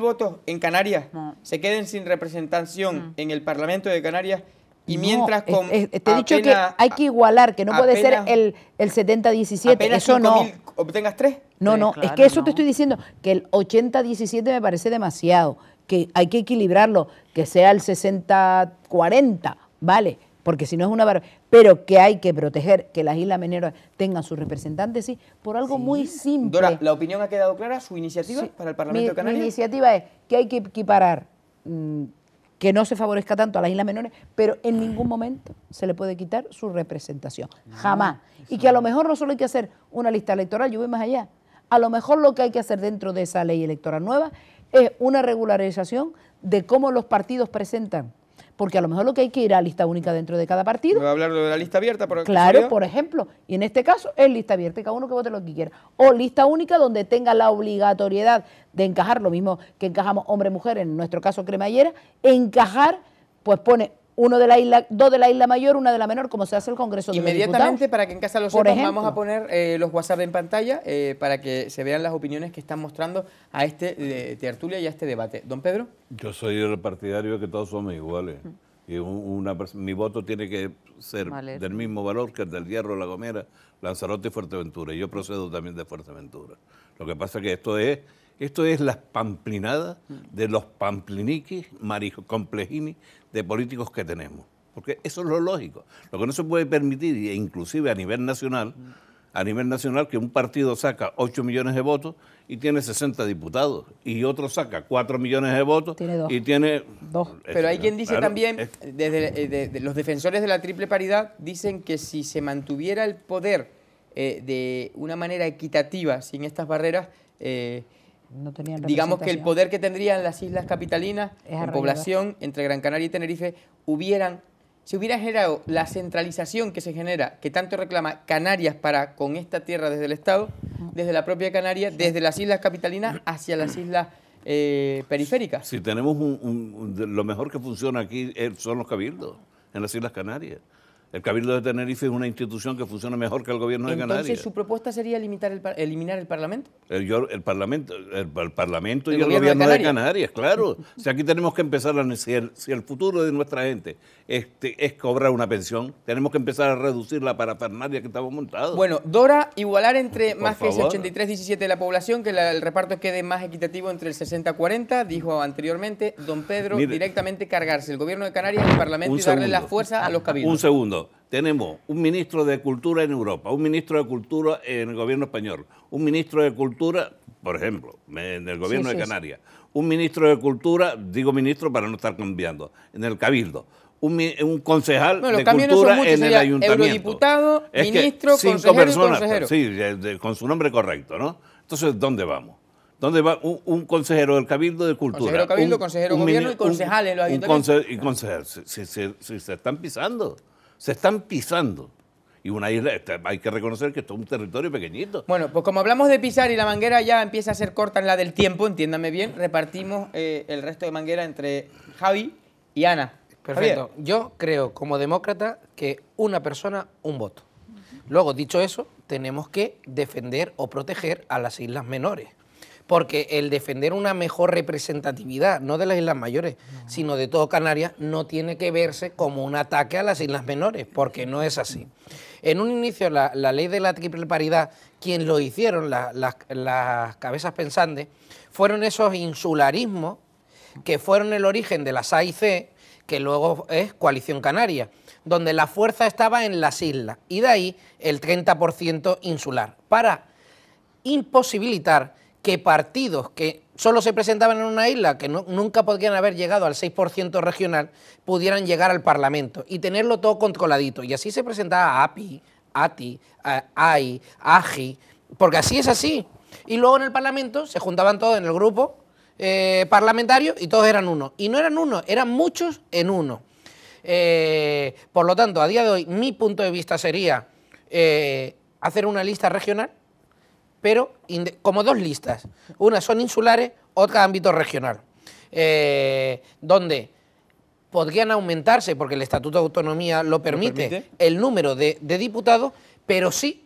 votos en Canarias se queden sin representación mm. en el Parlamento de Canarias y mientras con. te he dicho que hay que igualar, que no puede ser el, 70-17. Eso no. ¿Obtengas tres? No, no, es que eso te estoy diciendo, que el 80-17 me parece demasiado, que hay que equilibrarlo, que sea el 60-40, ¿vale? porque si no es una barbaridad, pero que hay que proteger que las islas Menores tengan sus representantes, sí, por algo muy simple. Dora, ¿la opinión ha quedado clara? ¿Su iniciativa para el Parlamento de Canarias? Mi iniciativa es que hay que equiparar, mm, que no se favorezca tanto a las islas menores, pero en ningún momento se le puede quitar su representación, jamás. Y que a lo mejor no solo hay que hacer una lista electoral, yo voy más allá, a lo mejor lo que hay que hacer dentro de esa ley electoral nueva es una regularización de cómo los partidos presentan porque a lo mejor lo que hay que ir a lista única dentro de cada partido. Me va a hablar de la lista abierta, por Claro, por ejemplo. Y en este caso es lista abierta, cada uno que vote lo que quiera. O lista única donde tenga la obligatoriedad de encajar, lo mismo que encajamos hombre-mujer, en nuestro caso cremallera, encajar, pues pone uno de la isla, dos de la isla mayor, una de la menor, como se hace el Congreso de Inmediatamente, para que en casa los vamos a poner eh, los WhatsApp en pantalla eh, para que se vean las opiniones que están mostrando a este eh, tertulia y a este debate. Don Pedro. Yo soy el partidario de que todos somos iguales. Y una, mi voto tiene que ser del mismo valor que el del Hierro, La Gomera, Lanzarote y Fuerteventura. Yo procedo también de Fuerteventura. Lo que pasa es que esto es esto es la pamplinada de los pampliniquis, complejini de políticos que tenemos. Porque eso es lo lógico. Lo que no se puede permitir, e inclusive a nivel nacional, a nivel nacional, que un partido saca 8 millones de votos y tiene 60 diputados, y otro saca 4 millones de votos y tiene... Dos. Pero hay quien dice también, desde, eh, los defensores de la triple paridad dicen que si se mantuviera el poder eh, de una manera equitativa, sin estas barreras... Eh, Digamos que el poder que tendrían las islas capitalinas la población entre Gran Canaria y Tenerife hubieran se hubiera generado la centralización que se genera, que tanto reclama Canarias para con esta tierra desde el Estado, desde la propia Canaria, desde las islas capitalinas hacia las islas eh, periféricas. Si tenemos lo mejor que funciona aquí eh, son los cabildos en las islas Canarias. El Cabildo de Tenerife es una institución que funciona mejor que el gobierno de Canarias. Entonces, ¿su propuesta sería limitar el, eliminar el Parlamento? El, Parlamento, el, Parlamento y el gobierno, de, Canarias? claro. si aquí tenemos que empezar, si, el, futuro de nuestra gente es cobrar una pensión, tenemos que empezar a reducir la parafernalia que estamos montados. Bueno, Dora, igualar entre más que 83-17 de la población, que el reparto quede más equitativo entre el 60-40, dijo anteriormente don Pedro, directamente cargarse el gobierno de Canarias y el Parlamento y darle la fuerza a los cabildos. Un segundo tenemos un ministro de Cultura en Europa, un ministro de Cultura en el gobierno español, un ministro de Cultura, por ejemplo, en el gobierno de Canarias, un ministro de Cultura, digo ministro para no estar cambiando, en el Cabildo. Un, concejal de cultura en el ayuntamiento. Eurodiputado, es ministro, cinco consejero personas, pues, consejero. Sí, con su nombre correcto, ¿no? Entonces, ¿dónde vamos? ¿Dónde va un, consejero del Cabildo de Cultura? Consejero Cabildo, consejero del Gobierno y concejales los ayuntamientos. y concejales se están pisando se están pisando. Y una isla, este, hay que reconocer que esto es un territorio pequeñito. Bueno, pues como hablamos de pisar y la manguera ya empieza a ser corta en la del tiempo, entiéndame bien, repartimos eh, el resto de manguera entre Javi y Ana. Perfecto. Yo creo, como demócrata, que una persona, un voto. Luego, dicho eso, tenemos que defender o proteger a las islas menores porque el defender una mejor representatividad, no de las islas mayores, sino de todo Canarias, no tiene que verse como un ataque a las islas menores, porque no es así. En un inicio, la, ley de la triple paridad, quien lo hicieron, las cabezas pensantes, fueron esos insularismos que fueron el origen de las AIC, que luego es Coalición Canaria, donde la fuerza estaba en las islas y de ahí el 30% insular, para imposibilitar que partidos que solo se presentaban en una isla, que nunca podrían haber llegado al 6% regional, pudieran llegar al Parlamento y tenerlo todo controladito. Y así se presentaba a API, ATI, eh, AI, AGI, porque así es así. Y luego en el Parlamento se juntaban todos en el grupo eh, parlamentario y todos eran uno. Y no eran uno, eran muchos en uno. Eh, por lo tanto, a día de hoy, mi punto de vista sería hacer una lista regional pero como dos listas. una son insulares, otra ámbito regional, eh, donde podrían aumentarse, porque el Estatuto de Autonomía lo permite, el número de, diputados, pero sí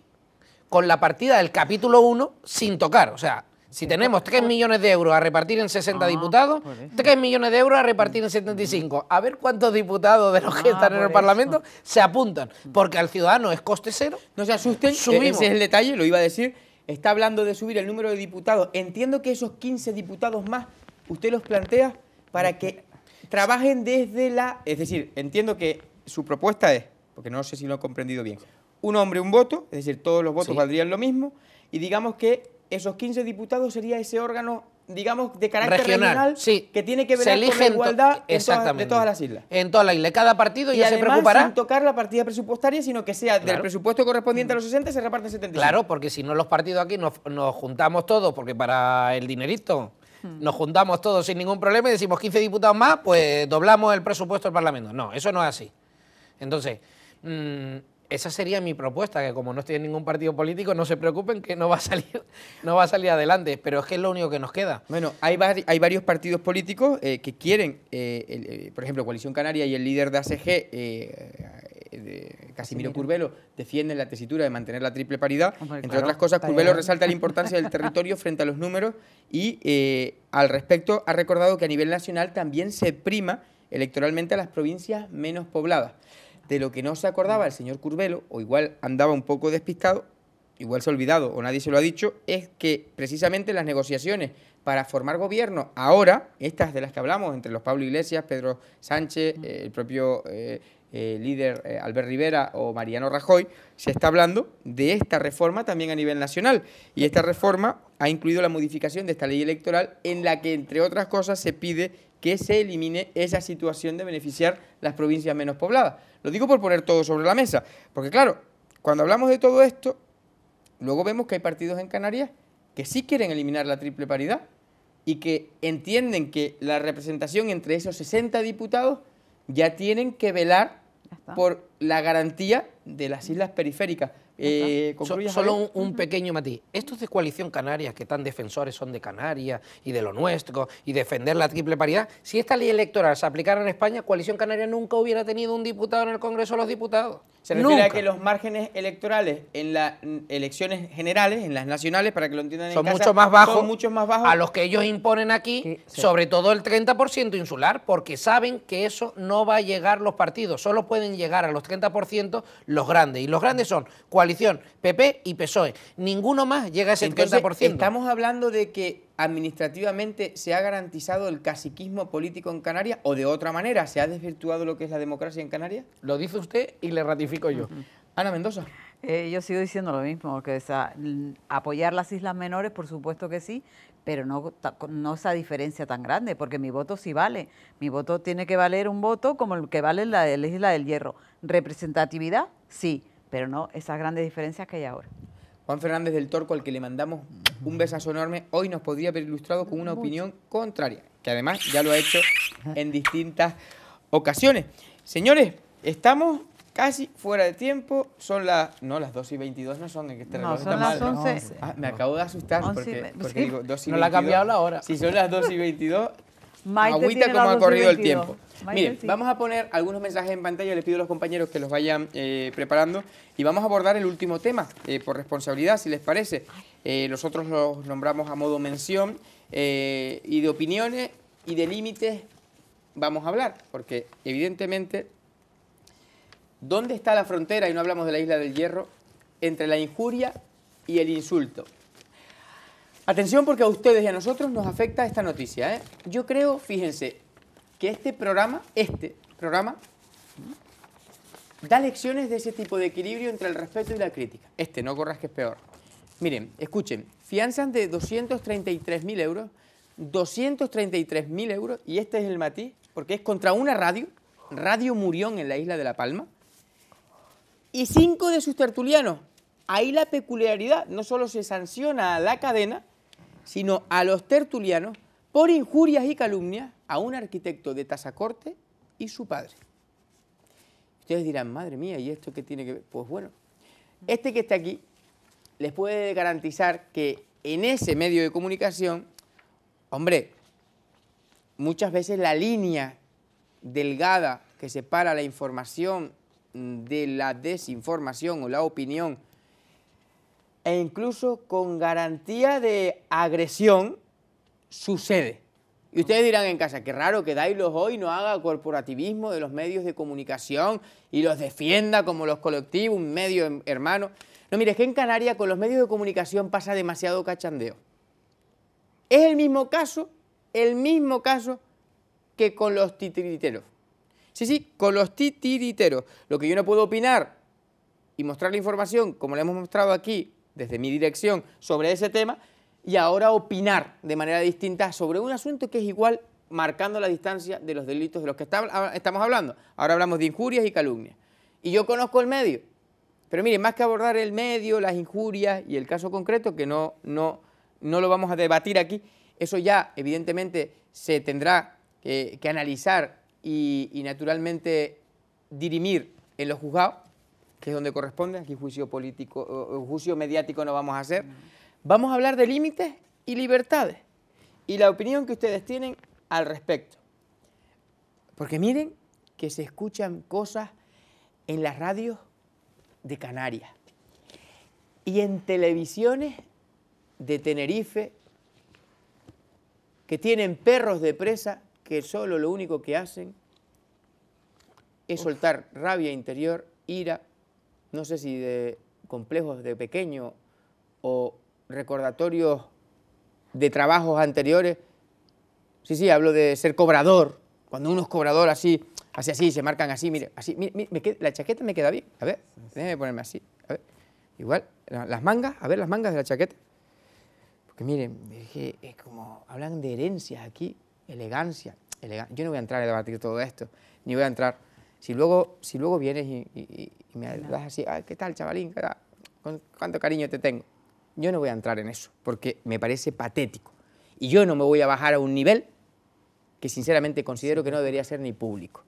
con la partida del capítulo 1 sin tocar. O sea, si tenemos 3 millones de euros a repartir en 60 ah, diputados, 3 millones de euros a repartir en 75. A ver cuántos diputados de los que ah, están en el Parlamento se apuntan, porque al ciudadano es coste cero. No se asusten, ese es el detalle, lo iba a decir está hablando de subir el número de diputados. Entiendo que esos 15 diputados más, usted los plantea para que trabajen desde la... Es decir, entiendo que su propuesta es, porque no sé si lo he comprendido bien, un hombre, un voto, es decir, todos los votos valdrían lo mismo, y digamos que esos 15 diputados sería ese órgano digamos, de carácter regional, que tiene que ver con la igualdad de todas las islas. En todas las islas. Cada partido y ya se preocupará. sin tocar la partida presupuestaria, sino que sea del presupuesto correspondiente a los 60 mm. se reparten 70 Claro, porque si no los partidos aquí nos, juntamos todos, porque para el dinerito mm. nos juntamos todos sin ningún problema y decimos 15 diputados más, pues doblamos el presupuesto del Parlamento. No, eso no es así. Entonces... Mm, esa sería mi propuesta, que como no estoy en ningún partido político, no se preocupen que no va a salir, no va a salir adelante, pero es que es lo único que nos queda. Bueno, hay, hay varios partidos políticos eh, que quieren, eh, eh, por ejemplo, Coalición Canaria y el líder de ACG, Casimiro Curbelo, defienden la tesitura de mantener la triple paridad. Entre otras cosas, Curbelo resalta la importancia del territorio frente a los números y al respecto ha recordado que a nivel nacional también se prima electoralmente a las provincias menos pobladas de lo que no se acordaba el señor Curbelo, o igual andaba un poco despistado, igual se ha olvidado o nadie se lo ha dicho, es que precisamente las negociaciones para formar gobierno. Ahora, estas de las que hablamos, entre los Pablo Iglesias, Pedro Sánchez, el propio eh, eh, líder eh, Albert Rivera o Mariano Rajoy, se está hablando de esta reforma también a nivel nacional. Y esta reforma ha incluido la modificación de esta ley electoral en la que, entre otras cosas, se pide que se elimine esa situación de beneficiar las provincias menos pobladas. Lo digo por poner todo sobre la mesa, porque claro, cuando hablamos de todo esto, luego vemos que hay partidos en Canarias que sí quieren eliminar la triple paridad, y que entienden que la representación entre esos 60 diputados ya tienen que velar por la garantía de las islas periféricas. Eh, solo un, pequeño matiz. Estos de Coalición Canaria, que tan defensores son de Canarias y de lo nuestro, y defender la triple paridad, si esta ley electoral se aplicara en España, Coalición Canaria nunca hubiera tenido un diputado en el Congreso de los Diputados. Se refiere a que los márgenes electorales en las elecciones generales, en las nacionales, para que lo entiendan son mucho más bajos, son mucho más bajos a los que ellos imponen aquí, sobre todo el 30% insular, porque saben que eso no va a llegar los partidos, solo pueden llegar a los 30% los grandes. Y los grandes son coalición PP y PSOE. Ninguno más llega a ese Entonces, Estamos hablando de que administrativamente se ha garantizado el caciquismo político en Canarias o de otra manera se ha desvirtuado lo que es la democracia en Canarias. Lo dice usted y le ratifico yo. Ana Mendoza. Eh, yo sigo diciendo lo mismo, que mm, apoyar las islas menores, por supuesto que sí, pero no, no esa diferencia tan grande, porque mi voto sí vale. Mi voto tiene que valer un voto como el que vale la, la isla del hierro. Representatividad, sí pero no esas grandes diferencias que hay ahora. Juan Fernández del Torco, al que le mandamos un besazo enorme, hoy nos podría haber ilustrado con una opinión contraria, que además ya lo ha hecho en distintas ocasiones. Señores, estamos casi fuera de tiempo. Son las. No, las 2 y 22 no son. Que este no, son las 11. Ah, me acabo de asustar porque, digo No la ha cambiado la hora. Si son las 2 y 22, Agüita como ha corrido el tiempo. vamos a poner algunos mensajes en pantalla, les pido a los compañeros que los vayan eh, preparando y vamos a abordar el último tema, eh, por responsabilidad, si les parece. Eh, nosotros los nombramos a modo mención y de opiniones y de límites vamos a hablar, porque evidentemente, ¿dónde está la frontera, y no hablamos de la isla del hierro, entre la injuria y el insulto? Atención porque a ustedes y a nosotros nos afecta esta noticia. ¿eh? Yo creo, fíjense, que este programa, este programa, da lecciones de ese tipo de equilibrio entre el respeto y la crítica. Este, no corras que es peor. Miren, escuchen, fianzas de 233.000 euros, 233.000 euros, y este es el matiz, porque es contra una radio, Radio Murión en la isla de La Palma, y cinco de sus tertulianos. Ahí la peculiaridad, no solo se sanciona a la cadena, sino a los tertulianos por injurias y calumnias a un arquitecto de tasacorte y su padre. Ustedes dirán, madre mía, ¿y esto qué tiene que ver? Pues bueno, este que está aquí les puede garantizar que en ese medio de comunicación, hombre, muchas veces la línea delgada que separa la información de la desinformación o la opinión e incluso con garantía de agresión sucede. Y ustedes dirán en casa, qué raro que Dailos hoy no haga corporativismo de los medios de comunicación y los defienda como los colectivos, un medio hermano. No, mire, es que en Canarias con los medios de comunicación pasa demasiado cachandeo. Es el mismo caso, el mismo caso que con los titiriteros. Sí, sí, con los titiriteros. Lo que yo no puedo opinar y mostrar la información, como le hemos mostrado aquí, desde mi dirección sobre ese tema y ahora opinar de manera distinta sobre un asunto que es igual marcando la distancia de los delitos de los que ah, estamos hablando. Ahora hablamos de injurias y calumnias. Y yo conozco el medio. Pero miren, más que abordar el medio, las injurias y el caso concreto, que no, no, no lo vamos a debatir aquí, eso ya evidentemente se tendrá que, analizar y, y naturalmente dirimir en los juzgados que es donde corresponde, aquí juicio político, eh, eh, juicio mediático no vamos a hacer. Vamos a hablar de límites y libertades y la opinión que ustedes tienen al respecto. Porque miren que se escuchan cosas en las radios de Canarias y en televisiones de Tenerife que tienen perros de presa que solo lo único que hacen es soltar rabia interior, ira, no sé si de complejos de pequeño o recordatorios de trabajos anteriores. Sí, sí, hablo de ser cobrador. Cuando uno es cobrador así, así, así, se marcan así, mire, así, mire, me la chaqueta me queda bien. A ver, déjeme ponerme así. A ver, igual, las mangas, a ver las mangas de la chaqueta. Porque miren, es, es como hablan de herencias aquí, elegancia. Yo no voy a entrar a debatir todo esto, ni voy a entrar si luego, si luego vienes y, me das así, ¿qué tal, chavalín? ¿Con ¿Cuánto cariño te tengo? Yo no voy a entrar en eso, porque me parece patético. Y yo no me voy a bajar a un nivel que sinceramente considero que no debería ser ni público.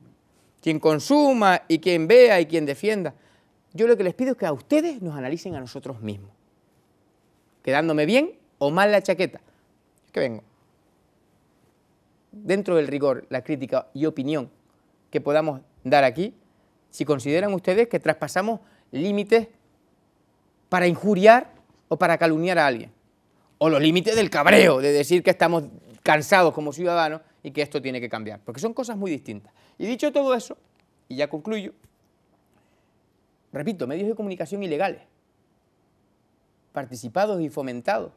Quien consuma y quien vea y quien defienda. Yo lo que les pido es que a ustedes nos analicen a nosotros mismos. Quedándome bien o mal la chaqueta. Es que vengo. Dentro del rigor, la crítica y opinión que podamos dar aquí si consideran ustedes que traspasamos límites para injuriar o para calumniar a alguien. O los límites del cabreo, de decir que estamos cansados como ciudadanos y que esto tiene que cambiar, porque son cosas muy distintas. Y dicho todo eso, y ya concluyo, repito, medios de comunicación ilegales, participados y fomentados,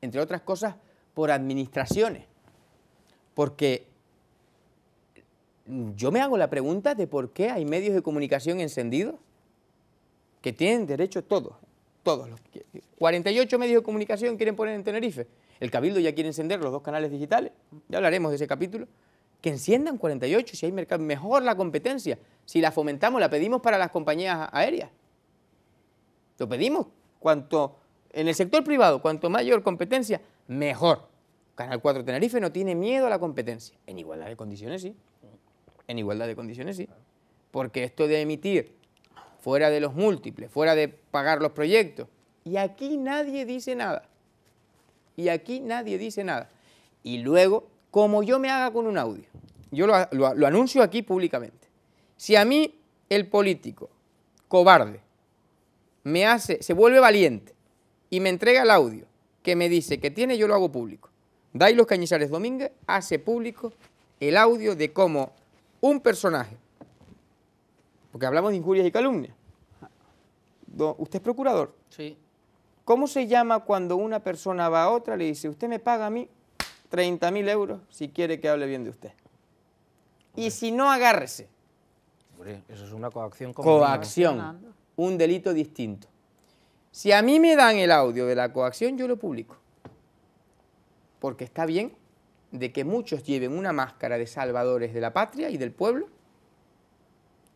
entre otras cosas, por administraciones, porque yo me hago la pregunta de por qué hay medios de comunicación encendidos que tienen derecho todos, todos los 48 medios de comunicación quieren poner en Tenerife. El Cabildo ya quiere encender los dos canales digitales, ya hablaremos de ese capítulo. Que enciendan 48 si hay mercado, mejor la competencia. Si la fomentamos, la pedimos para las compañías aéreas. Lo pedimos. Cuanto en el sector privado, cuanto mayor competencia, mejor. Canal 4 Tenerife no tiene miedo a la competencia. En igualdad de condiciones, sí en igualdad de condiciones sí. Porque esto de emitir fuera de los múltiples, fuera de pagar los proyectos, y aquí nadie dice nada. Y aquí nadie dice nada. Y luego, como yo me haga con un audio, yo lo, anuncio aquí públicamente. Si a mí el político cobarde me hace, se vuelve valiente y me entrega el audio que me dice que tiene, yo lo hago público. los Cañizares Domínguez hace público el audio de cómo un personaje, porque hablamos de injurias y calumnias. Usted es procurador. Sí. ¿Cómo se llama cuando una persona va a otra y le dice, usted me paga a mí 30.000 mil euros si quiere que hable bien de usted? Y si no, agárrese. eso es una coacción. Como coacción, un delito distinto. Si a mí me dan el audio de la coacción, yo lo publico. Porque está bien de que muchos lleven una máscara de salvadores de la patria y del pueblo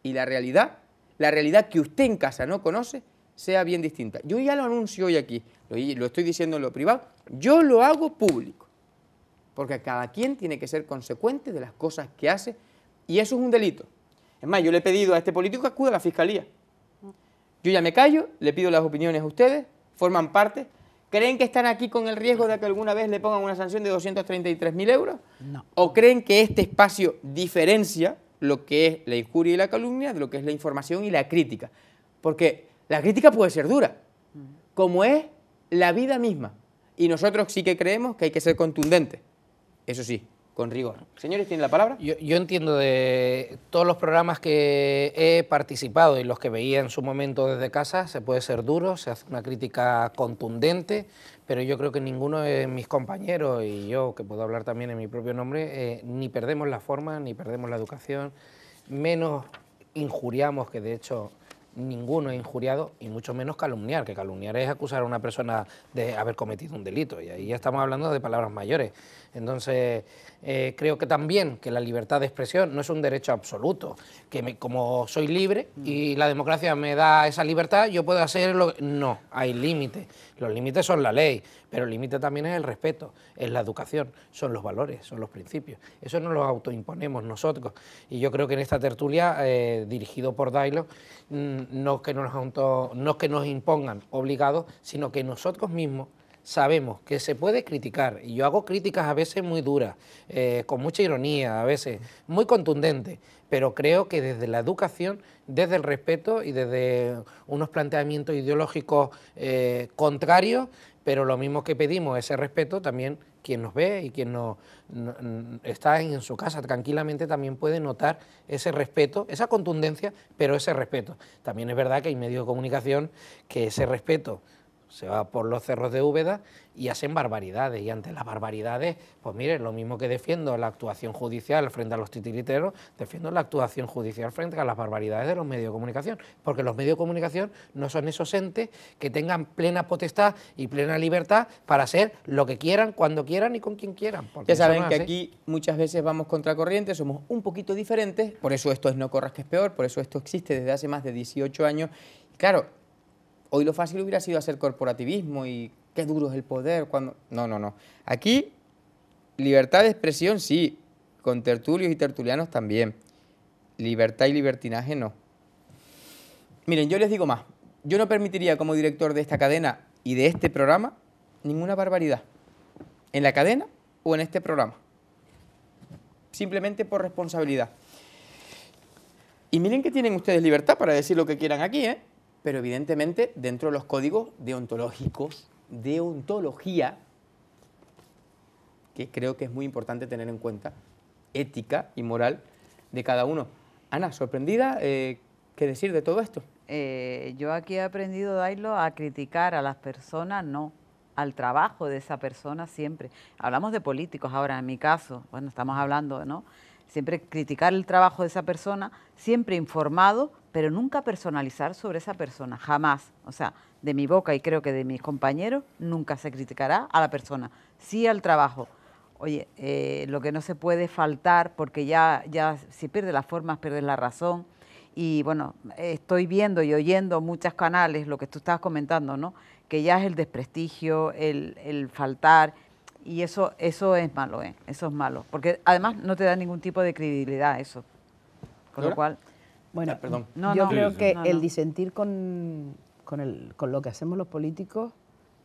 y la realidad, la realidad que usted en casa no conoce, sea bien distinta. Yo ya lo anuncio hoy aquí, lo, estoy diciendo en lo privado, yo lo hago público, porque cada quien tiene que ser consecuente de las cosas que hace y eso es un delito. Es más, yo le he pedido a este político que acude a la fiscalía. Yo ya me callo, le pido las opiniones a ustedes, forman parte ¿Creen que están aquí con el riesgo de que alguna vez le pongan una sanción de 233.000 euros? No. ¿O creen que este espacio diferencia lo que es la injuria y la calumnia de lo que es la información y la crítica? Porque la crítica puede ser dura, como es la vida misma. Y nosotros sí que creemos que hay que ser contundente, Eso sí, con Señores, tiene la palabra? Yo, entiendo de todos los programas que he participado y los que veía en su momento desde casa, se puede ser duro, se hace una crítica contundente, pero yo creo que ninguno de mis compañeros y yo, que puedo hablar también en mi propio nombre, eh, ni perdemos la forma, ni perdemos la educación, menos injuriamos, que de hecho ninguno es injuriado y mucho menos calumniar, que calumniar es acusar a una persona de haber cometido un delito y ahí ya estamos hablando de palabras mayores. Entonces, eh, creo que también que la libertad de expresión no es un derecho absoluto, que como soy libre mm. y la democracia me da esa libertad, yo puedo hacer lo que... No, hay límites. Los límites son la ley, pero el límite también es el respeto, es la educación, son los valores, son los principios. Eso no lo autoimponemos nosotros. Y yo creo que en esta tertulia, eh, dirigido por Dailo, mm, no que nos, no es que nos impongan obligados, sino que nosotros mismos sabemos que se puede criticar, y yo hago críticas a veces muy duras, eh, con mucha ironía, a veces muy contundentes... pero creo que desde la educación, desde el respeto y desde unos planteamientos ideológicos eh, contrarios, pero lo mismo que pedimos ese respeto también quien nos ve y quien nos, mm, está en, su casa tranquilamente también puede notar ese respeto, esa contundencia, pero ese respeto. También es verdad que hay medios de comunicación que ese respeto se va por los cerros de Úbeda y hacen barbaridades. Y ante las barbaridades, pues mire, lo mismo que defiendo la actuación judicial frente a los titiriteros, defiendo la actuación judicial frente a las barbaridades de los medios de comunicación. Porque los medios de comunicación no son esos entes que tengan plena potestad y plena libertad para hacer lo que quieran, cuando quieran y con quien quieran. Ya saben que aquí muchas veces vamos contracorriente, somos un poquito diferentes, por eso esto es No Corras que es peor, por eso esto existe desde hace más de 18 años. Claro, hoy lo fácil hubiera sido hacer corporativismo y qué duro es el poder cuando... No, no, no. Aquí, libertad de expresión sí, con tertulios y tertulianos también. Libertad y libertinaje no. Miren, yo les digo más. Yo no permitiría como director de esta cadena y de este programa ninguna barbaridad. En la cadena o en este programa. Simplemente por responsabilidad. Y miren que tienen ustedes libertad para decir lo que quieran aquí, ¿eh? pero evidentemente dentro de los códigos deontológicos, deontología, que creo que es muy importante tener en cuenta, ética y moral de cada uno. Ana, sorprendida, eh, ¿qué decir de todo esto? Eh, yo aquí he aprendido, Dailo, a criticar a las personas, no, al trabajo de esa persona siempre. Hablamos de políticos ahora, en mi caso, bueno, estamos hablando, ¿no? Siempre criticar el trabajo de esa persona, siempre informado pero nunca personalizar sobre esa persona, jamás. O sea, de mi boca y creo que de mis compañeros, nunca se criticará a la persona, sí al trabajo. Oye, eh, lo que no se puede faltar, porque ya, ya si pierdes las formas, pierdes la razón. Y bueno, estoy viendo y oyendo muchos canales, lo que tú estabas comentando, ¿no? Que ya es el desprestigio, el, faltar, y eso, eso es malo, ¿eh? Eso es malo, porque además no te da ningún tipo de credibilidad eso. Con lo cual... Bueno, ah, No, yo creo que el disentir con, lo que hacemos los políticos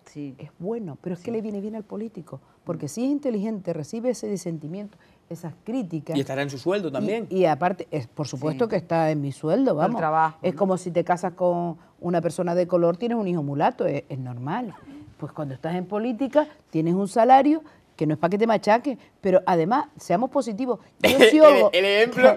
sí. es bueno, pero es que le viene bien al político, porque si es inteligente, recibe ese disentimiento, esas críticas. Y estará en su sueldo también. Y, aparte, por supuesto que está en mi sueldo, vamos. es como si te casas con una persona de color, tienes un hijo mulato, es normal. Pues cuando estás en política, tienes un salario que no es para que te machaque, pero además, seamos positivos. el, ejemplo,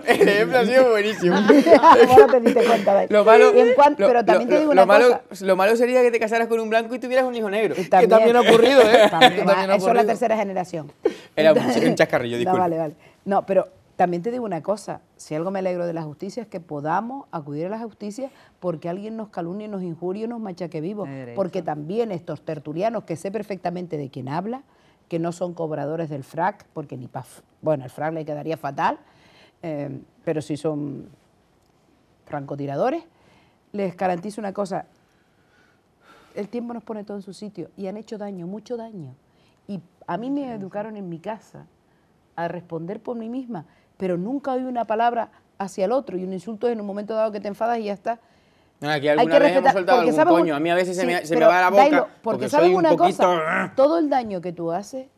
ha sido buenísimo. lo malo, pero también te digo una cosa. Lo malo sería que te casaras con un blanco y tuvieras un hijo negro. También, que también ha ocurrido, ¿eh? Eso es la tercera generación. Era un chascarrillo, disculpa. No, vale, vale. No, pero también te digo una cosa, si algo me alegro de la justicia es que podamos acudir a la justicia porque alguien nos calumnie, nos injurie, nos machaque vivo. porque también estos tertulianos que sé perfectamente de quién habla, que no son cobradores del FRAC, porque ni PAF, bueno, el FRAC le quedaría fatal, eh, pero si son francotiradores, les garantizo una cosa, el tiempo nos pone todo en su sitio y han hecho daño, mucho daño. Y a mí me educaron en mi casa a responder por mí misma, pero nunca oí una palabra hacia el otro y un insulto es en un momento dado que te enfadas y ya está. Aquí ah, hay que respetar, hemos coño. A mí a veces se, me, va la boca. porque, sabes una cosa, ¿eh? todo el daño que tú haces,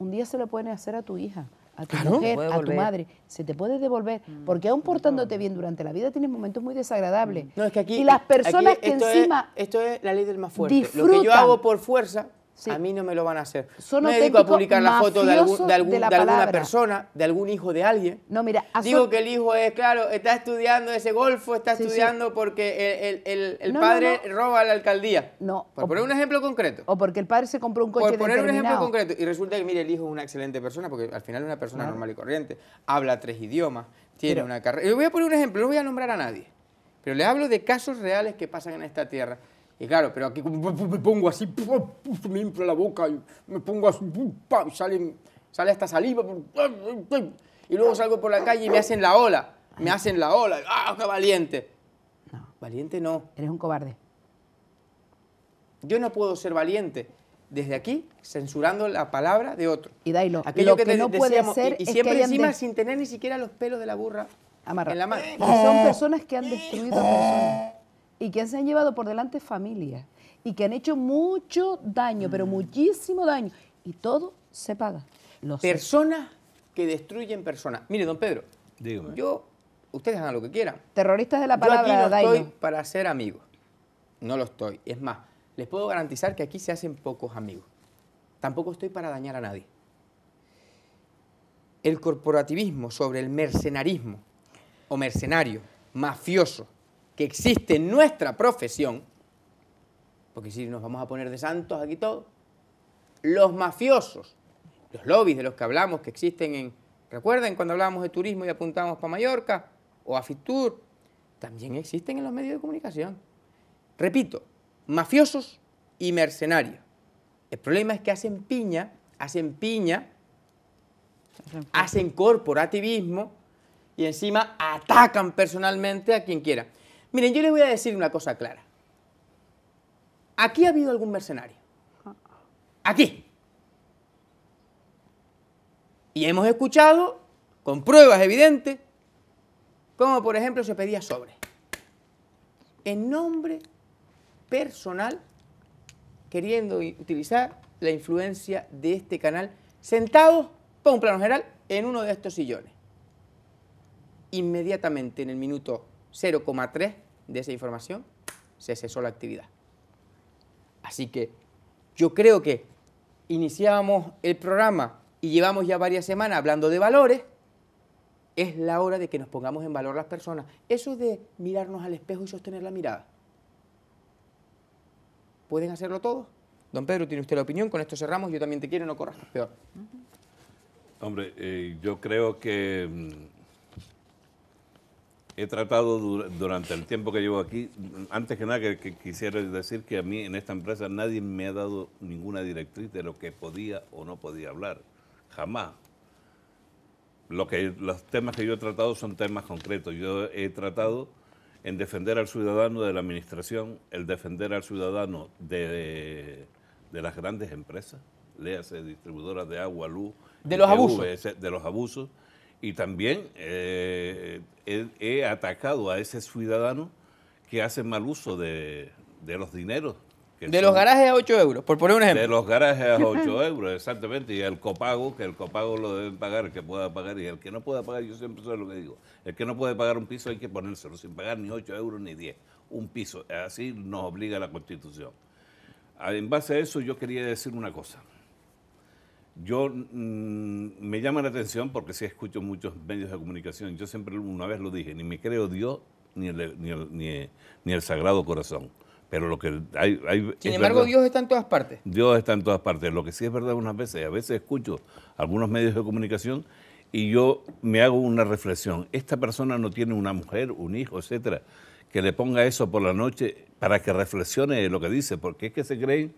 un día se lo pueden hacer a tu hija, a tu mujer, a tu madre. Se te puede devolver. Mm. porque aún mm. portándote bien durante la vida tienes momentos muy desagradables. que aquí, y las personas que encima. esto es la ley del más fuerte. Lo que yo hago por fuerza, a mí no me lo van a hacer. Son me dedico a publicar la foto de, alguna persona, de algún hijo de alguien. No, mira, Digo que el hijo es, claro, está estudiando ese golfo, está estudiando porque el, padre roba a la alcaldía. No. Por poner un ejemplo concreto. O porque el padre se compró un coche Por poner un ejemplo concreto. Y resulta que, mire, el hijo es una excelente persona, porque al final es una persona normal y corriente. Habla tres idiomas, tiene una carrera. Yo voy a poner un ejemplo, no voy a nombrar a nadie. Pero le hablo de casos reales que pasan en esta tierra claro, pero aquí me pongo así, me infla la boca, y me pongo así, sale, sale hasta saliva. Y luego salgo por la calle y me hacen la ola. Me hacen la ola. ¡Ah, qué valiente! No. Valiente no. Eres un cobarde. Yo no puedo ser valiente desde aquí censurando la palabra de otro. Y Aquello que, no puede ser y, siempre encima sin tener ni siquiera los pelos de la burra Amarra. en la mano. son personas que han destruido oh. personas y que se han llevado por delante familias y que han hecho mucho daño, pero mm. muchísimo daño. Y todo se paga. personas que destruyen personas. Mire, don Pedro, yo, ustedes hagan lo que quieran. Terroristas de la palabra, yo no estoy para ser amigos. No lo estoy. Es más, les puedo garantizar que aquí se hacen pocos amigos. Tampoco estoy para dañar a nadie. El corporativismo sobre el mercenarismo o mercenario, mafioso, que existe en nuestra profesión, porque si nos vamos a poner de santos aquí todos, los mafiosos, los lobbies de los que hablamos que existen en, recuerden cuando hablábamos de turismo y apuntábamos para Mallorca o a Fitur, también existen en los medios de comunicación. Repito, mafiosos y mercenarios. El problema es que hacen piña, hacen piña, hacen corporativismo y encima atacan personalmente a quien quiera. Miren, yo les voy a decir una cosa clara. Aquí ha habido algún mercenario. Aquí. Y hemos escuchado, con pruebas evidentes, como por ejemplo se pedía sobre. En nombre personal, queriendo utilizar la influencia de este canal, sentados, con un plano general, en uno de estos sillones. Inmediatamente en el minuto 0,3 de esa información, se cesó la actividad. Así que yo creo que iniciábamos el programa y llevamos ya varias semanas hablando de valores, es la hora de que nos pongamos en valor las personas. Eso de mirarnos al espejo y sostener la mirada. ¿Pueden hacerlo todos? Don Pedro, tiene usted la opinión, con esto cerramos, yo también te quiero, no corras peor. Hombre, eh, yo creo que mm, he tratado durante el tiempo que llevo aquí, antes que nada que, quisiera decir que a mí en esta empresa nadie me ha dado ninguna directriz de lo que podía o no podía hablar, jamás. Lo que, los temas que yo he tratado son temas concretos. Yo he tratado en defender al ciudadano de la administración, el defender al ciudadano de, las grandes empresas, léase distribuidoras de agua, luz, de los abusos y también eh, he, atacado a ese ciudadano que hace mal uso de, los dineros. de los garajes a 8 euros, por poner un ejemplo. De los garajes a 8 euros, exactamente. Y el copago, que el copago lo deben pagar el que pueda pagar. Y el que no pueda pagar, yo siempre soy lo que digo. El que no puede pagar un piso hay que ponérselo sin pagar ni 8 euros ni 10. Un piso. Así nos obliga la Constitución. Ah, en base a eso yo quería decir una cosa. Yo mm, me llama la atención porque sí escucho muchos medios de comunicación. Yo siempre una vez lo dije, ni me creo Dios ni el, ni ni el, Sagrado Corazón. Pero lo que hay... hay Sin embargo, Dios está en todas partes. Dios está en todas partes. Lo que sí es verdad unas veces, a veces escucho algunos medios de comunicación y yo me hago una reflexión. Esta persona no tiene una mujer, un hijo, etcétera, que le ponga eso por la noche para que reflexione lo que dice, porque es que se creen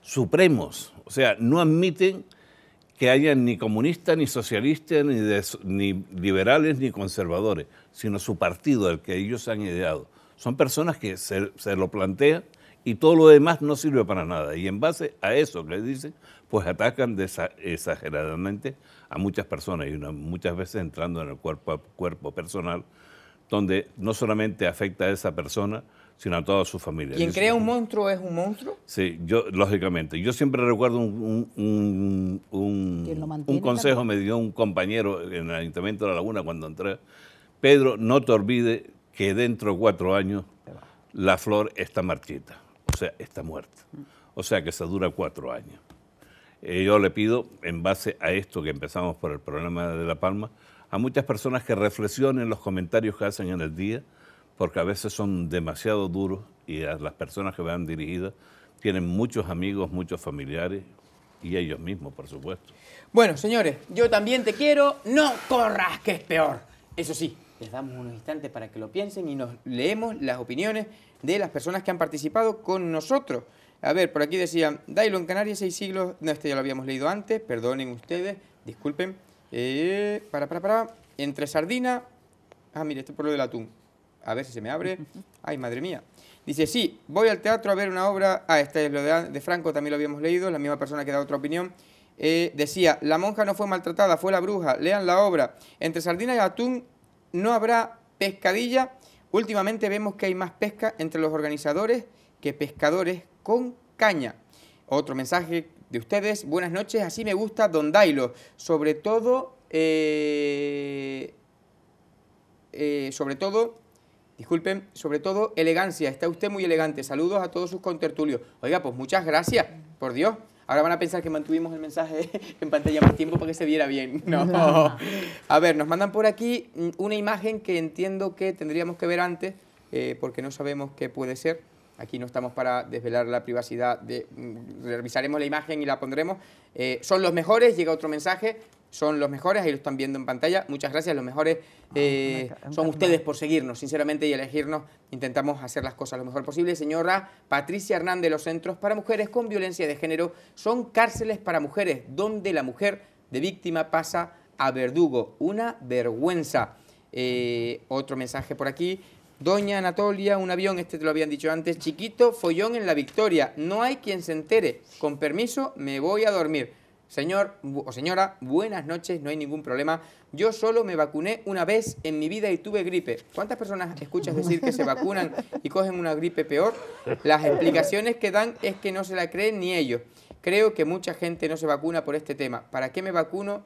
supremos. O sea, no admiten que hayan ni comunistas, ni socialistas, ni, ni liberales, ni conservadores, sino su partido, el que ellos han ideado. Son personas que se, lo plantean y todo lo demás no sirve para nada. Y en base a eso que dicen, pues atacan exageradamente a muchas personas y muchas veces entrando en el cuerpo, cuerpo personal, donde no solamente afecta a esa persona, sino a toda su familia. ¿Quién crea un monstruo es un monstruo? Sí, yo, lógicamente. Yo siempre recuerdo un, un, un, consejo que me dio un compañero en el Ayuntamiento de La Laguna cuando entré. Pedro, no te olvides que dentro de cuatro años la flor está marchita, o sea, está muerta. O sea que se dura cuatro años. Eh, yo le pido, en base a esto que empezamos por el problema de La Palma, a muchas personas que reflexionen los comentarios que hacen en el día, porque a veces son demasiado duros y las personas que van dirigidas tienen muchos amigos, muchos familiares y ellos mismos, por supuesto. Bueno, señores, yo también te quiero, no corras, que es peor. Eso sí, les damos unos instantes para que lo piensen y nos leemos las opiniones de las personas que han participado con nosotros. A ver, por aquí decían, Dailo Canarias, seis siglos, no, este ya lo habíamos leído antes, perdonen ustedes, disculpen. Eh, para, para, para, entre sardina, ah, mire, esto por lo del atún a ver si se me abre. Ay, madre mía. Dice, sí, voy al teatro a ver una obra. Ah, este es lo de, Franco, también lo habíamos leído, la misma persona que da otra opinión. Eh, decía, la monja no fue maltratada, fue la bruja, lean la obra. Entre sardina y atún no habrá pescadilla. Últimamente vemos que hay más pesca entre los organizadores que pescadores con caña. Otro mensaje de ustedes, buenas noches, así me gusta Don Dailo, sobre todo... Eh, eh, sobre todo Disculpen, sobre todo, elegancia. Está usted muy elegante. Saludos a todos sus contertulios. Oiga, pues muchas gracias, por Dios. Ahora van a pensar que mantuvimos el mensaje en pantalla más tiempo para que se viera bien. No. A ver, nos mandan por aquí una imagen que entiendo que tendríamos que ver antes, eh, porque no sabemos qué puede ser aquí no estamos para desvelar la privacidad, de, mm, revisaremos la imagen y la pondremos. Eh, son los mejores, llega otro mensaje, son los mejores, ahí lo están viendo en pantalla. Muchas gracias, los mejores ah, eh, son ustedes por seguirnos, sinceramente, y elegirnos. Intentamos hacer las cosas lo mejor posible. Señora Patricia Hernández, los centros para mujeres con violencia de género son cárceles para mujeres, donde la mujer de víctima pasa a verdugo. Una vergüenza. Eh, otro mensaje por aquí. Doña Anatolia, un avión, este te lo habían dicho antes, chiquito, follón en la victoria. No hay quien se entere. Con permiso, me voy a dormir. Señor o señora, buenas noches, no hay ningún problema. Yo solo me vacuné una vez en mi vida y tuve gripe. ¿Cuántas personas escuchas decir que se vacunan y cogen una gripe peor? Las explicaciones que dan es que no se la creen ni ellos. Creo que mucha gente no se vacuna por este tema. ¿Para qué me vacuno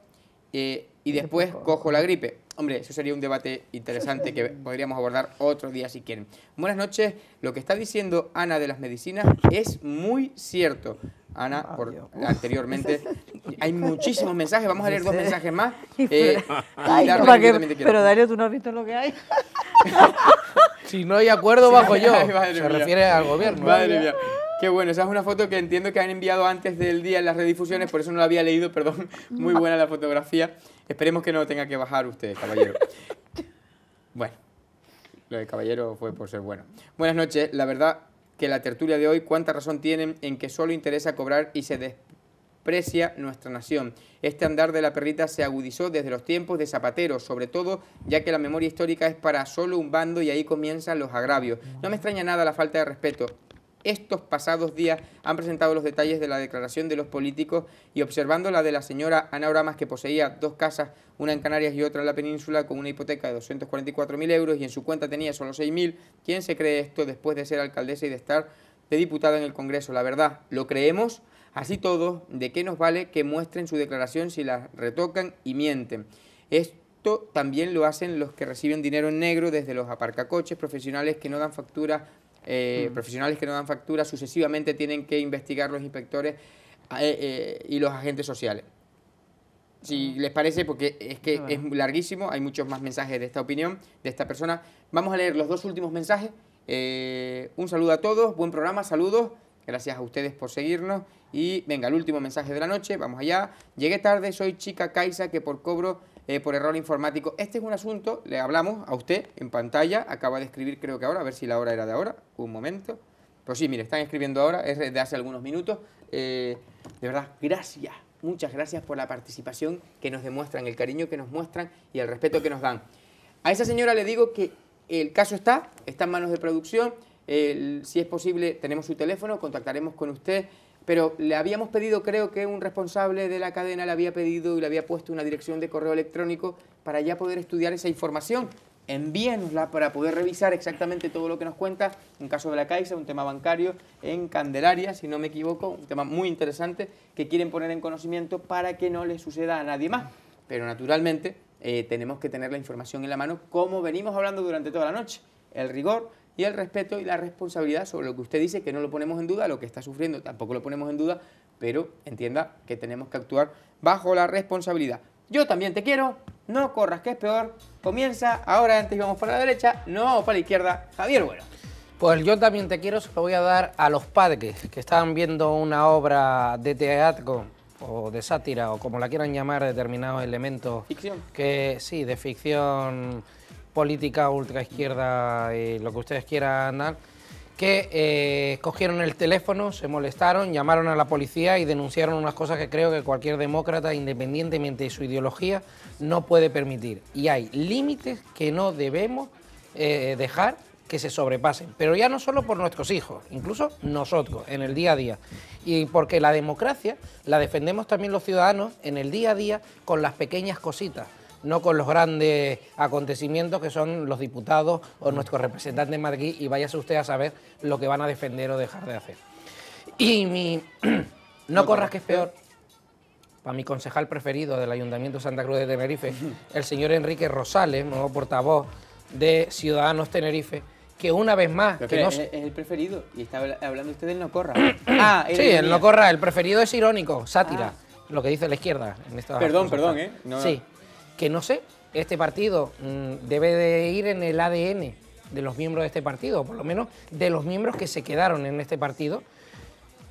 eh, y después cojo la gripe? Hombre, eso sería un debate interesante que podríamos abordar otro día si quieren. Buenas noches. Lo que está diciendo Ana de las medicinas es muy cierto. Ana, ah, anteriormente. Hay muchísimos mensajes, vamos a leer dos mensajes más. Eh, pero Darío, tú no has visto lo que hay. si no hay acuerdo, bajo yo. Se refiere al gobierno. Madre Qué bueno, esa es una foto que entiendo que han enviado antes del día en las redifusiones, por eso no la había leído, perdón. Muy buena la fotografía. Esperemos que no tenga que bajar usted, caballero. bueno, lo de caballero fue por ser bueno. Buenas noches. La verdad que la tertulia de hoy, ¿cuánta razón tienen en que solo interesa cobrar y se desprecia nuestra nación? Este andar de la perrita se agudizó desde los tiempos de Zapatero, sobre todo ya que la memoria histórica es para solo un bando y ahí comienzan los agravios. No me extraña nada la falta de respeto estos pasados días han presentado los detalles de la declaración de los políticos y observando la de la señora Ana Oramas que poseía dos casas, una en Canarias y otra en la península, con una hipoteca de 244.000 euros y en su cuenta tenía solo 6.000, ¿quién se cree esto después de ser alcaldesa y de estar de diputada en el Congreso? La verdad, ¿lo creemos? Así todos, ¿de qué nos vale que muestren su declaración si la retocan y mienten? Esto también lo hacen los que reciben dinero en negro desde los aparcacoches profesionales que no dan factura eh, profesionales que no dan factura, sucesivamente tienen que investigar los inspectores eh, eh, y los agentes sociales. Si les parece, porque es que es larguísimo, hay muchos más mensajes de esta opinión, de esta persona. Vamos a leer los dos últimos mensajes. un saludo a todos, buen programa, saludos. Gracias a ustedes por seguirnos. Y venga, el último mensaje de la noche, vamos allá. Llegué tarde, soy chica Kaisa que por cobro eh, por error informático. Este es un asunto, le hablamos a usted en pantalla, acaba de escribir creo que ahora, a ver si la hora era de ahora, un momento. Pues sí, mire, están escribiendo ahora, es de hace algunos minutos. Eh, de verdad, gracias, muchas gracias por la participación que nos demuestran, el cariño que nos muestran y el respeto que nos dan. A esa señora le digo que el caso está, está en manos de producción. si es posible, tenemos su teléfono, contactaremos con usted pero le habíamos pedido, creo que un responsable de la cadena le había pedido y le había puesto una dirección de correo electrónico para ya poder estudiar esa información. Envíenosla para poder revisar exactamente todo lo que nos cuenta, un caso de la Caixa, un tema bancario en Candelaria, si no me equivoco, un tema muy interesante que quieren poner en conocimiento para que no le suceda a nadie más. Pero naturalmente eh, tenemos que tener la información en la mano, como venimos hablando durante toda la noche. El rigor, y el respeto y la responsabilidad sobre lo que usted dice, que no lo ponemos en duda, lo que está sufriendo tampoco lo ponemos en duda, pero entienda que tenemos que actuar bajo la responsabilidad. Yo también te quiero, no corras que es peor, comienza, ahora antes vamos para la derecha, no vamos para la izquierda, Javier Bueno. Pues yo también te quiero, se lo voy a dar a los padres que están viendo una obra de teatro o de sátira o como la quieran llamar determinados elementos. Ficción. Que sí, de ficción política ultra eh, lo que ustedes quieran que eh, cogieron el teléfono, se molestaron, llamaron a la policía y denunciaron unas cosas que creo que cualquier demócrata, independientemente de su ideología, no puede permitir. Y hay límites que no debemos eh, dejar que se sobrepasen, pero ya no solo por nuestros hijos, incluso nosotros en el día a día. Y porque la democracia la defendemos también los ciudadanos en el día a día con las pequeñas cositas no con los grandes acontecimientos que son los diputados o mm. nuestros representantes en Madrid y váyase usted a saber lo que van a defender o dejar de hacer. Y mi no corras que es peor, para mi concejal preferido del Ayuntamiento de Santa Cruz de Tenerife, el señor Enrique Rosales, nuevo portavoz de Ciudadanos Tenerife, que una vez más... que es, el preferido, y está hablando usted del no corra. ah, sí, el, no corra, el preferido es irónico, sátira, ah. lo que dice la izquierda. En esta perdón, perdón, ¿eh? sí que no sé, este partido mm, debe de ir en el ADN de los miembros de este partido, o por lo menos de los miembros que se quedaron en este partido,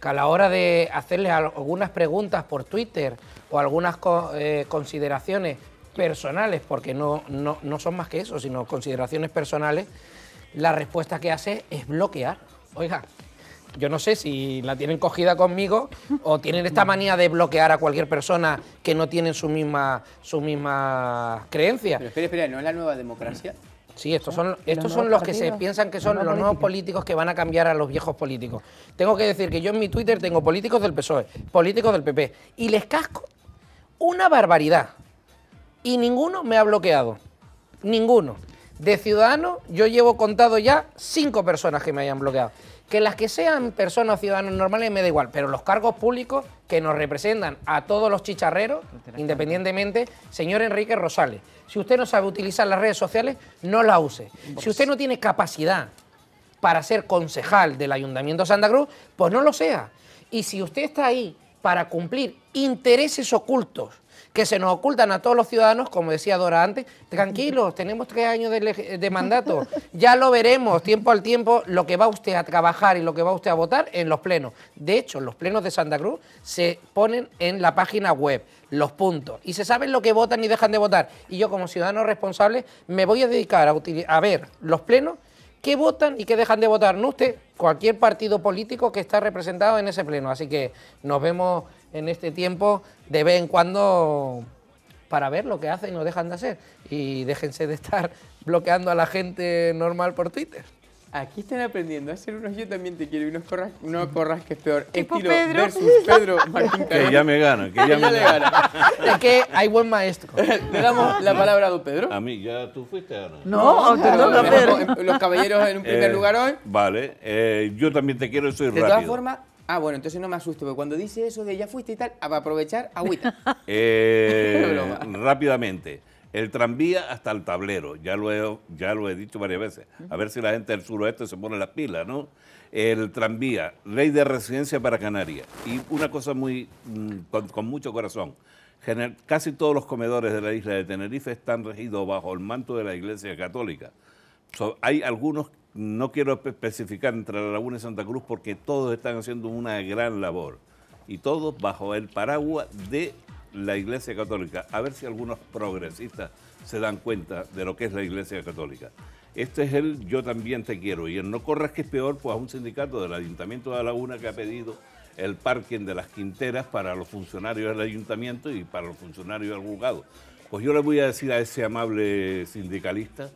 que a la hora de hacerles algunas preguntas por Twitter o algunas eh, consideraciones personales, porque no, no, no son más que eso, sino consideraciones personales, la respuesta que hace es bloquear. Oiga, yo no sé si la tienen cogida conmigo o tienen esta manía de bloquear a cualquier persona que no tiene su misma, su misma creencia. Pero espera, espera, ¿no es la nueva democracia? Sí, estos son, estos son los que se piensan que son los nuevos políticos que van a cambiar a los viejos políticos. Tengo que decir que yo en mi Twitter tengo políticos del PSOE, políticos del PP, y les casco una barbaridad. Y ninguno me ha bloqueado. Ninguno. De Ciudadanos yo llevo contado ya cinco personas que me hayan bloqueado. Que las que sean personas ciudadanos normales me da igual, pero los cargos públicos que nos representan a todos los chicharreros, independientemente, señor Enrique Rosales, si usted no sabe utilizar las redes sociales, no la use. Pues si usted no tiene capacidad para ser concejal del Ayuntamiento de Santa Cruz, pues no lo sea. Y si usted está ahí para cumplir intereses ocultos que se nos ocultan a todos los ciudadanos, como decía Dora antes, tranquilos, tenemos tres años de, mandato, ya lo veremos tiempo al tiempo lo que va usted a trabajar y lo que va usted a votar en los plenos. De hecho, los plenos de Santa Cruz se ponen en la página web los puntos y se saben lo que votan y dejan de votar. Y yo como ciudadano responsable me voy a dedicar a ver los plenos, qué votan y qué dejan de votar. No usted, cualquier partido político que está representado en ese pleno. Así que nos vemos en este tiempo de vez en cuando para ver lo que hacen o dejan de hacer. Y déjense de estar bloqueando a la gente normal por Twitter. Aquí están aprendiendo a hacer unos yo también te quiero y unos corras, no corras que es peor. Estilo Pedro. versus Pedro Martín Que ya me gana, que ya me gana. Es que hay buen maestro. Le damos la palabra a don Pedro. A mí, ya tú fuiste ganar. No, no, no, Pedro. Los caballeros en un primer eh, lugar hoy. Vale, eh, yo también te quiero, y soy rápido. De todas formas, Ah, bueno, entonces no me asusto, porque cuando dice eso de ya fuiste y tal, ah, va a aprovechar, agüita. Eh, rápidamente, el tranvía hasta el tablero, ya lo, he, ya lo he dicho varias veces. A ver si la gente del suroeste se pone las pilas, ¿no? El tranvía, ley de residencia para Canarias. Y una cosa muy, mm, con, mucho corazón, casi todos los comedores de la isla de Tenerife están regidos bajo el manto de la Iglesia Católica. hay algunos no quiero especificar entre La Laguna y Santa Cruz porque todos están haciendo una gran labor y todos bajo el paraguas de la Iglesia Católica. A ver si algunos progresistas se dan cuenta de lo que es la Iglesia Católica. Este es el yo también te quiero y el no corras que es peor pues a un sindicato del Ayuntamiento de La Laguna que ha pedido el parking de las Quinteras para los funcionarios del ayuntamiento y para los funcionarios del juzgado. Pues yo le voy a decir a ese amable sindicalista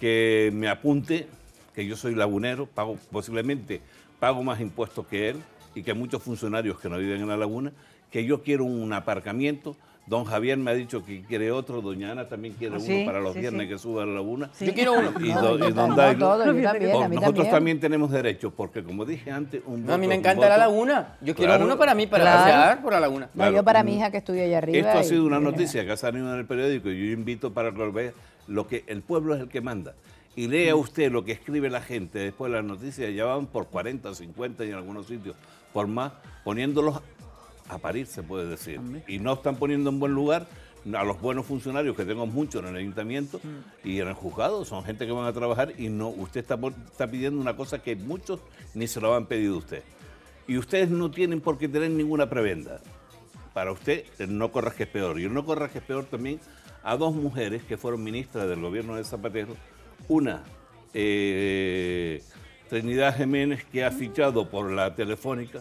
que me apunte que yo soy lagunero, pago, posiblemente pago más impuestos que él y que muchos funcionarios que no viven en la laguna, que yo quiero un aparcamiento. Don Javier me ha dicho que quiere otro, Doña Ana también quiere ah, uno para los viernes que suba a la laguna. Yo quiero uno. Y, Nosotros también. tenemos derechos, porque como dije antes, un A mí me encanta la laguna. Yo quiero uno para mí, para pasear la laguna. yo para mi hija que estudia allá arriba. Esto ha sido una noticia que ha salido en el periódico y yo invito para que lo vea, lo que el pueblo es el que manda y lea usted lo que escribe la gente después de las noticias, ya van por 40, 50 y en algunos sitios, por más, poniéndolos a parir, se puede decir. Y no están poniendo en buen lugar a los buenos funcionarios, que tengo muchos en el ayuntamiento mm. y en el juzgado, son gente que van a trabajar y no, usted está, pidiendo una cosa que muchos ni se lo han pedido usted. Y ustedes no tienen por qué tener ninguna prebenda. Para usted, no no que es peor. Y no no que es peor también a dos mujeres que fueron ministras del gobierno de Zapatero una, eh, Trinidad Jiménez, que ha fichado por la Telefónica,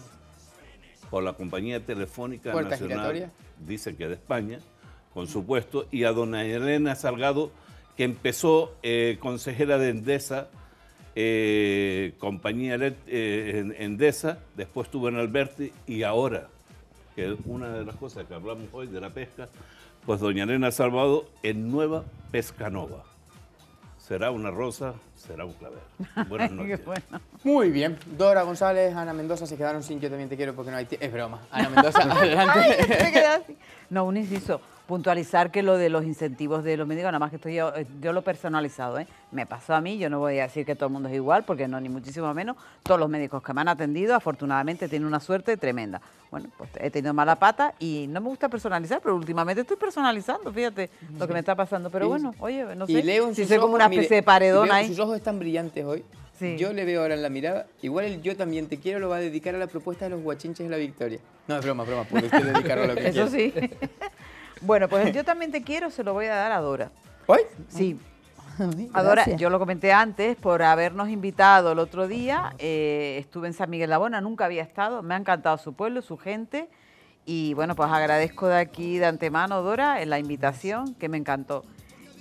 por la compañía Telefónica Nacional, dice que de España, con su puesto, y a doña Elena Salgado, que empezó eh, consejera de Endesa, eh, compañía Endesa, después estuvo en Alberti y ahora, que es una de las cosas que hablamos hoy de la pesca, pues doña Elena Salgado en Nueva Pescanova será una rosa, será un clavel. Buenas noches. Muy bien. Dora González, Ana Mendoza se quedaron sin Yo también te quiero porque no hay tiempo. Es broma. Ana Mendoza, adelante. Ay, no, un inciso puntualizar que lo de los incentivos de los médicos, nada más que estoy yo, eh, yo lo personalizado, ¿eh? me pasó a mí, yo no voy a decir que todo el mundo es igual, porque no, ni muchísimo menos, todos los médicos que me han atendido, afortunadamente, tienen una suerte tremenda. Bueno, pues he tenido mala pata y no me gusta personalizar, pero últimamente estoy personalizando, fíjate lo que me está pasando. Pero bueno, oye, no sé, leo si soy como una especie de paredón ahí. Sus ojos están brillantes hoy. Yo le veo ahora en la mirada. Igual yo también te quiero lo va a dedicar a la propuesta de los guachinches de la victoria. No, es broma, broma, porque estoy dedicarlo a lo que Eso sí. Bueno, pues yo también te quiero, se lo voy a dar a Dora. ¿Voy? Sí. Ah, Dora. yo lo comenté antes por habernos invitado el otro día. Eh, estuve en San Miguel Labona, nunca había estado. Me ha encantado su pueblo, su gente. Y bueno, pues agradezco de aquí de antemano, Dora, en la invitación, que me encantó.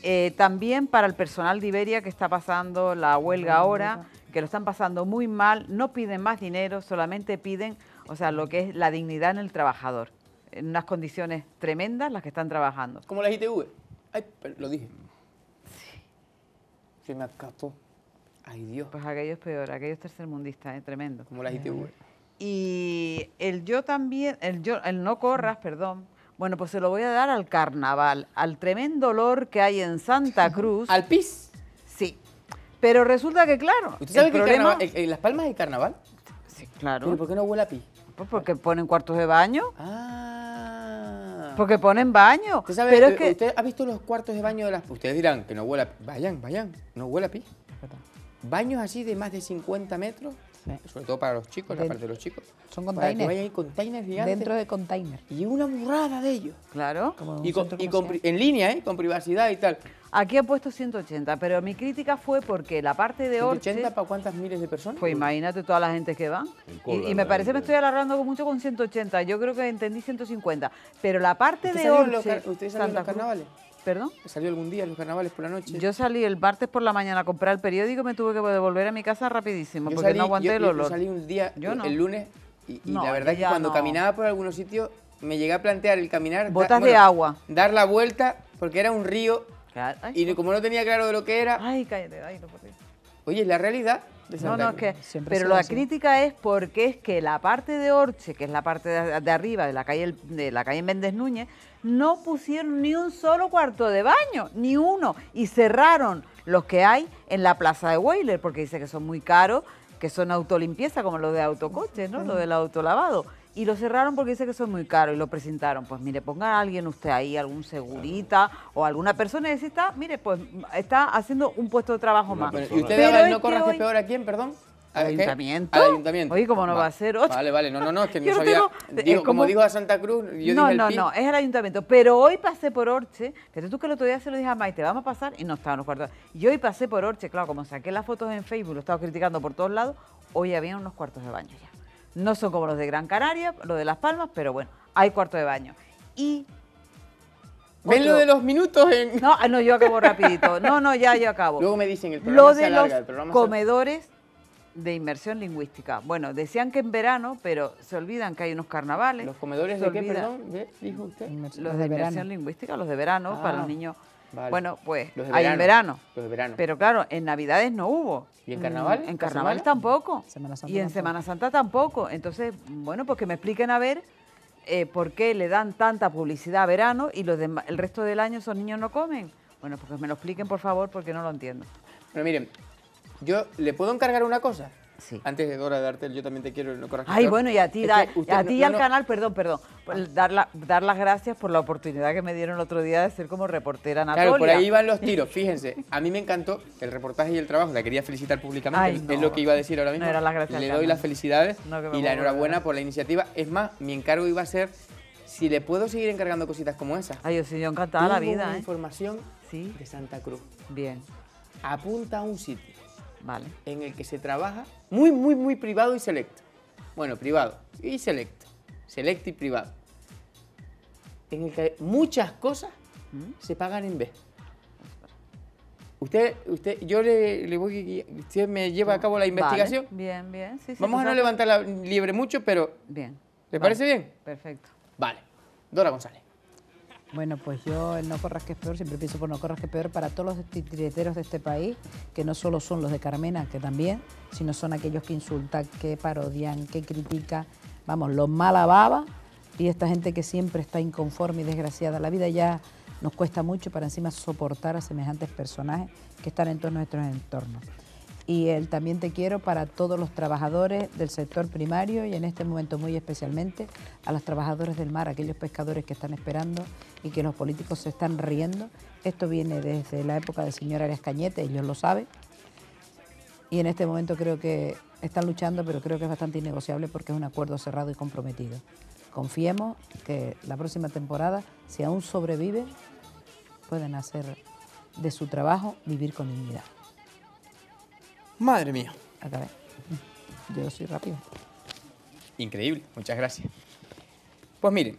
Eh, también para el personal de Iberia que está pasando la huelga ahora, que lo están pasando muy mal, no piden más dinero, solamente piden, o sea, lo que es la dignidad en el trabajador en unas condiciones tremendas las que están trabajando. Como las ITV. Ay, pero lo dije. Sí. Se me acató Ay, Dios. Pues aquello es peor, aquello es tercermundista, ¿eh? tremendo. Como las ITV. Y el yo también, el yo, el no corras, perdón. Bueno, pues se lo voy a dar al carnaval, al tremendo olor que hay en Santa Cruz. ¿Al pis? Sí. Pero resulta que, claro. el problema... en ¿Las Palmas de carnaval? Sí, claro. ¿Pero por qué no huele a pis? Pues porque ponen cuartos de baño. Ah porque ponen baño. ¿Usted, pero eh, que... ¿Usted ha visto los cuartos de baño de las... Ustedes dirán que no huele a... Vayan, vayan, no huele a pis. Baños así de más de 50 metros, sobre todo para los chicos, la parte de los chicos. Son containers. Hay containers gigantes. Dentro de containers. Y una burrada de ellos. Claro. y, en línea, ¿eh? con privacidad y tal. Aquí ha puesto 180, pero mi crítica fue porque la parte de hoy. ¿180 para cuántas miles de personas? Pues imagínate toda la gente que va. y, me parece que me estoy alargando mucho con 180. Yo creo que entendí 150. Pero la parte de Orches... ¿Ustedes salieron los carnavales? ¿Perdón? ¿Salió algún día los carnavales por la noche? Yo salí el martes por la mañana a comprar el periódico y me tuve que devolver a mi casa rapidísimo porque no aguanté el olor. Yo salí un día, yo el lunes, y, la verdad es que cuando caminaba por algunos sitios me llegué a plantear el caminar... Botas de agua. Dar la vuelta, porque era un río y como no tenía claro de lo que era... Ay, cállate, no Oye, la realidad de No, es pero la crítica es porque es que la parte de Orche, que es la parte de, arriba de la calle de la calle Méndez Núñez, no pusieron ni un solo cuarto de baño, ni uno, y cerraron los que hay en la plaza de Weiler, porque dice que son muy caros, que son autolimpieza, como los de autocoches, ¿no? Lo del autolavado y lo cerraron porque dice que son muy caros y lo presentaron. Pues mire, ponga a alguien usted ahí, algún segurita o alguna persona y dice, está, mire, pues está haciendo un puesto de trabajo más. ¿Y usted no corras peor a quién, perdón? ¿Al ayuntamiento? ¿Al ayuntamiento? Oye, ¿cómo no va, a ser Vale, vale, no, no, no, es que no sabía. como, dijo a Santa Cruz, yo dije No, el no, no, es el ayuntamiento. Pero hoy pasé por Orche, que tú que el otro día se lo dije a Maite, vamos a pasar, y no estaban los cuartos. Y hoy pasé por Orche, claro, como saqué las fotos en Facebook, lo estaba criticando por todos lados, hoy había unos cuartos de baño ya. No son como los de Gran Canaria, los de Las Palmas, pero bueno, hay cuarto de baño. Y ¿Ven lo de los minutos? En... No, ah, no, yo acabo rapidito. No, no, ya yo acabo. Luego me dicen el programa Lo de los comedores de inmersión lingüística. Bueno, decían que en verano, pero se olvidan que hay unos carnavales. ¿Los comedores de qué, perdón? ¿Dijo Los, de, inmersión lingüística, los de verano, para los ah. niños bueno, pues hay en verano. Pero claro, en Navidades no hubo. ¿Y en Carnaval? Mm, en Carnaval tampoco. y en Semana Santa tampoco. Entonces, bueno, pues que me expliquen a ver eh, por qué le dan tanta publicidad a verano y los el resto del año esos niños no comen. Bueno, pues que me lo expliquen, por favor, porque no lo entiendo. Bueno, miren, yo le puedo encargar una cosa. Antes de Dora darte yo también te quiero corazón. Ay, bueno, y a ti, y al canal, perdón, perdón, ah. dar, las gracias por la oportunidad que me dieron el otro día de ser como reportera natural. Claro, por ahí van los tiros, fíjense. A mí me encantó el reportaje y el trabajo, la quería felicitar públicamente, es lo que iba a decir ahora mismo. No, Eran las gracias Le doy las felicidades y la enhorabuena por la iniciativa. Es más, mi encargo iba a ser si le puedo seguir encargando cositas como esas. Ay, yo sí, yo encantada la vida. ¿eh? información ¿Sí? de Santa Cruz. Bien. Apunta a un sitio en el que se trabaja muy, muy, muy privado y selecto. Bueno, privado y selecto. Selecto y privado. En el que muchas cosas ¿Mm? se pagan en vez. Usted, usted, yo le, voy, usted me lleva a cabo la investigación. bien, bien, Vamos a no levantar la liebre mucho, pero. Bien. ¿Le parece bien? Perfecto. Vale. Dora González. Bueno, pues yo el No Corras que es peor, siempre pienso por No Corras que es peor para todos los titireteros de este país, que no solo son los de Carmena, que también, sino son aquellos que insultan, que parodian, que critican, vamos, los mala y esta gente que siempre está inconforme y desgraciada. La vida ya nos cuesta mucho para encima soportar a semejantes personajes que están en todos nuestros entornos y él también te quiero para todos los trabajadores del sector primario y en este momento muy especialmente a los trabajadores del mar, aquellos pescadores que están esperando y que los políticos se están riendo. Esto viene desde la época del señor Arias Cañete, ellos lo saben. Y en este momento creo que están luchando, pero creo que es bastante innegociable porque es un acuerdo cerrado y comprometido. Confiemos que la próxima temporada, si aún sobreviven, pueden hacer de su trabajo vivir con dignidad. Madre mía. Acá Yo soy rápido. Increíble, muchas gracias. Pues miren,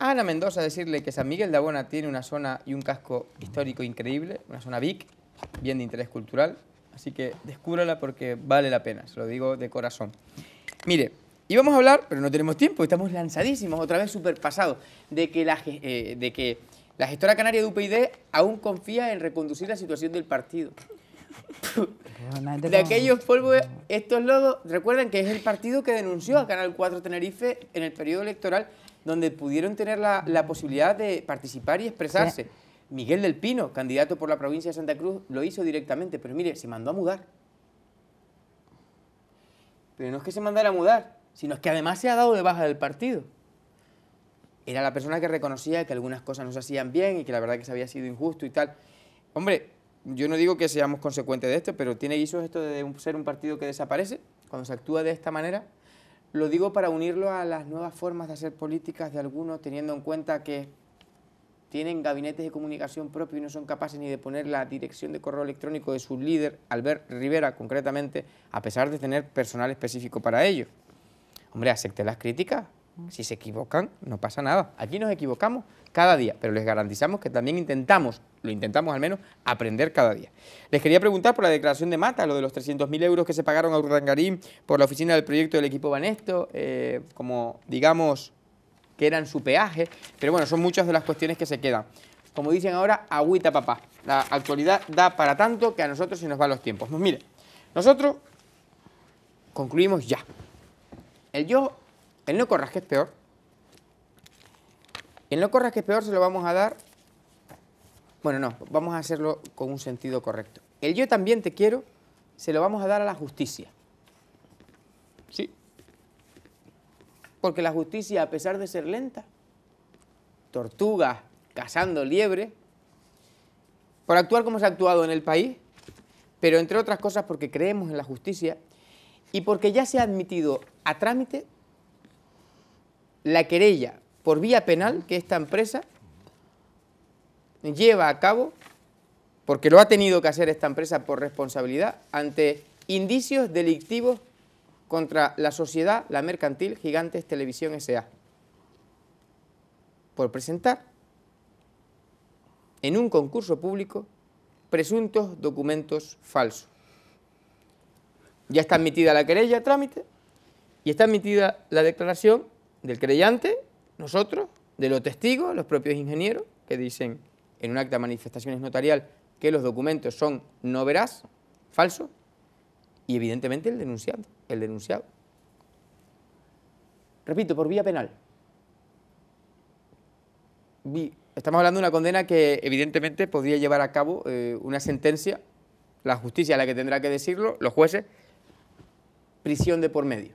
a Ana Mendoza decirle que San Miguel de Abona tiene una zona y un casco histórico increíble, una zona big, bien de interés cultural, así que descúbrala porque vale la pena, se lo digo de corazón. Mire, íbamos a hablar, pero no tenemos tiempo, estamos lanzadísimos, otra vez superpasados, de que eh, de que la gestora canaria de UPyD aún confía en reconducir la situación del partido de aquellos polvos, estos lodos, recuerden que es el partido que denunció a Canal 4 Tenerife en el periodo electoral, donde pudieron tener la, posibilidad de participar y expresarse. Miguel del Pino, candidato por la provincia de Santa Cruz, lo hizo directamente, pero mire, se mandó a mudar. Pero no es que se mandara a mudar, sino es que además se ha dado de baja del partido. Era la persona que reconocía que algunas cosas no se hacían bien y que la verdad que se había sido injusto y tal. Hombre, yo no digo que seamos consecuentes de esto, pero ¿tiene guisos esto de ser un partido que desaparece cuando se actúa de esta manera? Lo digo para unirlo a las nuevas formas de hacer políticas de algunos, teniendo en cuenta que tienen gabinetes de comunicación propios y no son capaces ni de poner la dirección de correo electrónico de su líder, Albert Rivera concretamente, a pesar de tener personal específico para ello. Hombre, acepte las críticas. Mm. Si se equivocan, no pasa nada. Aquí nos equivocamos cada día, pero les garantizamos que también intentamos, lo intentamos al menos, aprender cada día. Les quería preguntar por la declaración de Mata, lo de los 300.000 euros que se pagaron a Urrangarín por la oficina del proyecto del equipo Banesto, eh, como digamos que eran su peaje, pero bueno, son muchas de las cuestiones que se quedan. Como dicen ahora, agüita papá. La actualidad da para tanto que a nosotros se nos van los tiempos. Pues mire, nosotros concluimos ya. El yo, el no corras, es peor, el no corras que es peor se lo vamos a dar... Bueno, no, vamos a hacerlo con un sentido correcto. El yo también te quiero se lo vamos a dar a la justicia. Sí. Porque la justicia, a pesar de ser lenta, tortuga cazando liebre, por actuar como se ha actuado en el país, pero entre otras cosas porque creemos en la justicia y porque ya se ha admitido a trámite la querella por vía penal que esta empresa lleva a cabo, porque lo ha tenido que hacer esta empresa por responsabilidad, ante indicios delictivos contra la sociedad, la mercantil Gigantes Televisión S.A. Por presentar en un concurso público presuntos documentos falsos. Ya está admitida la querella trámite y está admitida la declaración del creyente nosotros, de los testigos, los propios ingenieros, que dicen en un acta de manifestaciones notarial que los documentos son no verás falso, y evidentemente el denunciado, el denunciado. Repito, por vía penal. Estamos hablando de una condena que evidentemente podría llevar a cabo eh, una sentencia, la justicia la que tendrá que decirlo, los jueces, prisión de por medio.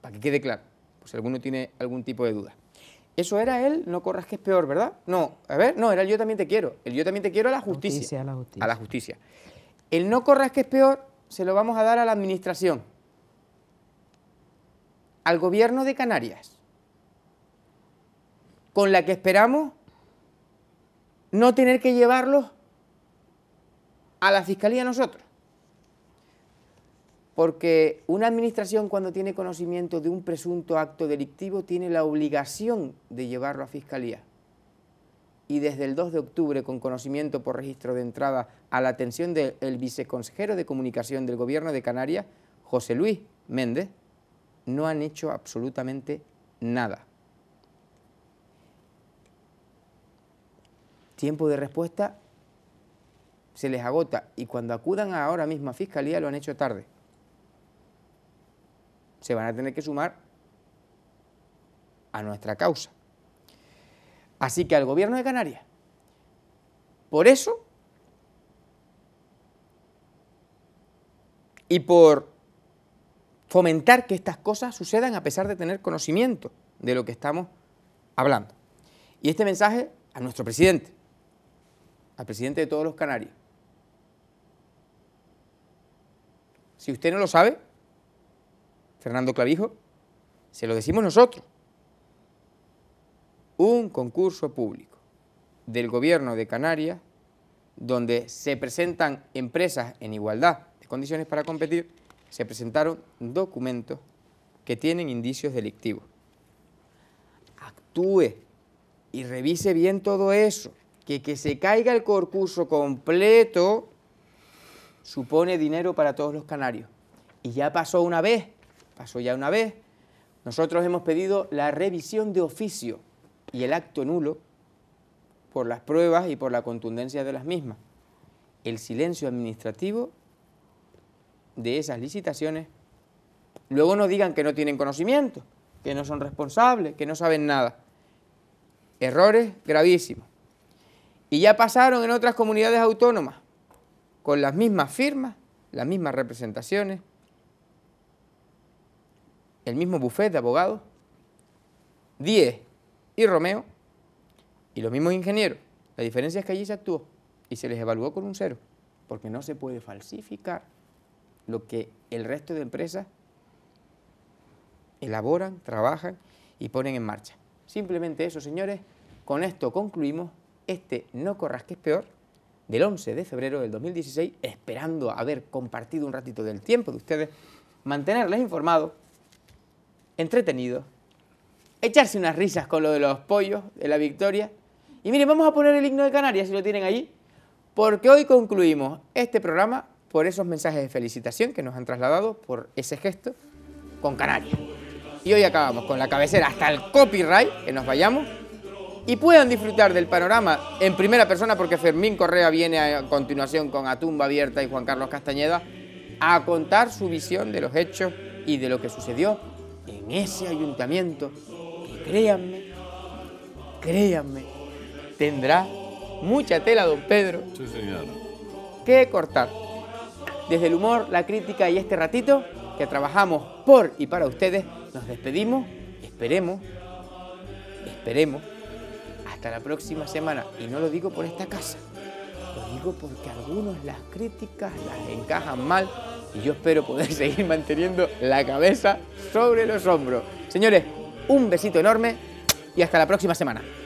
Para que quede claro. Pues, si alguno tiene algún tipo de duda. Eso era él, no corras que es peor, ¿verdad? No, a ver, no, era el yo también te quiero. El yo también te quiero a la justicia. a, la justicia. a la justicia. El no corras que es peor se lo vamos a dar a la administración, al gobierno de Canarias, con la que esperamos no tener que llevarlos a la fiscalía nosotros. Porque una administración cuando tiene conocimiento de un presunto acto delictivo tiene la obligación de llevarlo a fiscalía. Y desde el 2 de octubre, con conocimiento por registro de entrada a la atención del viceconsejero de comunicación del gobierno de Canarias, José Luis Méndez, no han hecho absolutamente nada. Tiempo de respuesta se les agota y cuando acudan ahora mismo a Fiscalía lo han hecho tarde se van a tener que sumar a nuestra causa. Así que al gobierno de Canarias, por eso y por fomentar que estas cosas sucedan a pesar de tener conocimiento de lo que estamos hablando. Y este mensaje a nuestro presidente, al presidente de todos los canarios. Si usted no lo sabe, Fernando Clavijo? Se lo decimos nosotros. Un concurso público del gobierno de Canarias donde se presentan empresas en igualdad de condiciones para competir, se presentaron documentos que tienen indicios delictivos. Actúe y revise bien todo eso, que que se caiga el concurso completo supone dinero para todos los canarios. Y ya pasó una vez, pasó ya una vez, nosotros hemos pedido la revisión de oficio y el acto nulo por las pruebas y por la contundencia de las mismas. El silencio administrativo de esas licitaciones. Luego nos digan que no tienen conocimiento, que no son responsables, que no saben nada. Errores gravísimos. Y ya pasaron en otras comunidades autónomas, con las mismas firmas, las mismas representaciones, el mismo buffet de abogados, Diez y Romeo, y los mismos ingenieros. La diferencia es que allí se actuó y se les evaluó con un cero, porque no se puede falsificar lo que el resto de empresas elaboran, trabajan y ponen en marcha. Simplemente eso, señores. Con esto concluimos este No corras que es peor del 11 de febrero del 2016, esperando haber compartido un ratito del tiempo de ustedes, mantenerles informados entretenido, echarse unas risas con lo de los pollos, de la victoria. Y miren, vamos a poner el himno de Canarias, si lo tienen ahí, porque hoy concluimos este programa por esos mensajes de felicitación que nos han trasladado por ese gesto con Canarias. Y hoy acabamos con la cabecera hasta el copyright, que nos vayamos, y puedan disfrutar del panorama en primera persona porque Fermín Correa viene a continuación con Atumba Abierta y Juan Carlos Castañeda a contar su visión de los hechos y de lo que sucedió en ese ayuntamiento que créanme, créanme, tendrá mucha tela, don Pedro. Sí, señor, Que cortar. Desde el humor, la crítica y este ratito que trabajamos por y para ustedes, nos despedimos, esperemos, esperemos, hasta la próxima semana. Y no lo digo por esta casa, digo porque algunos las críticas las encajan mal y yo espero poder seguir manteniendo la cabeza sobre los hombros. Señores, un besito enorme y hasta la próxima semana.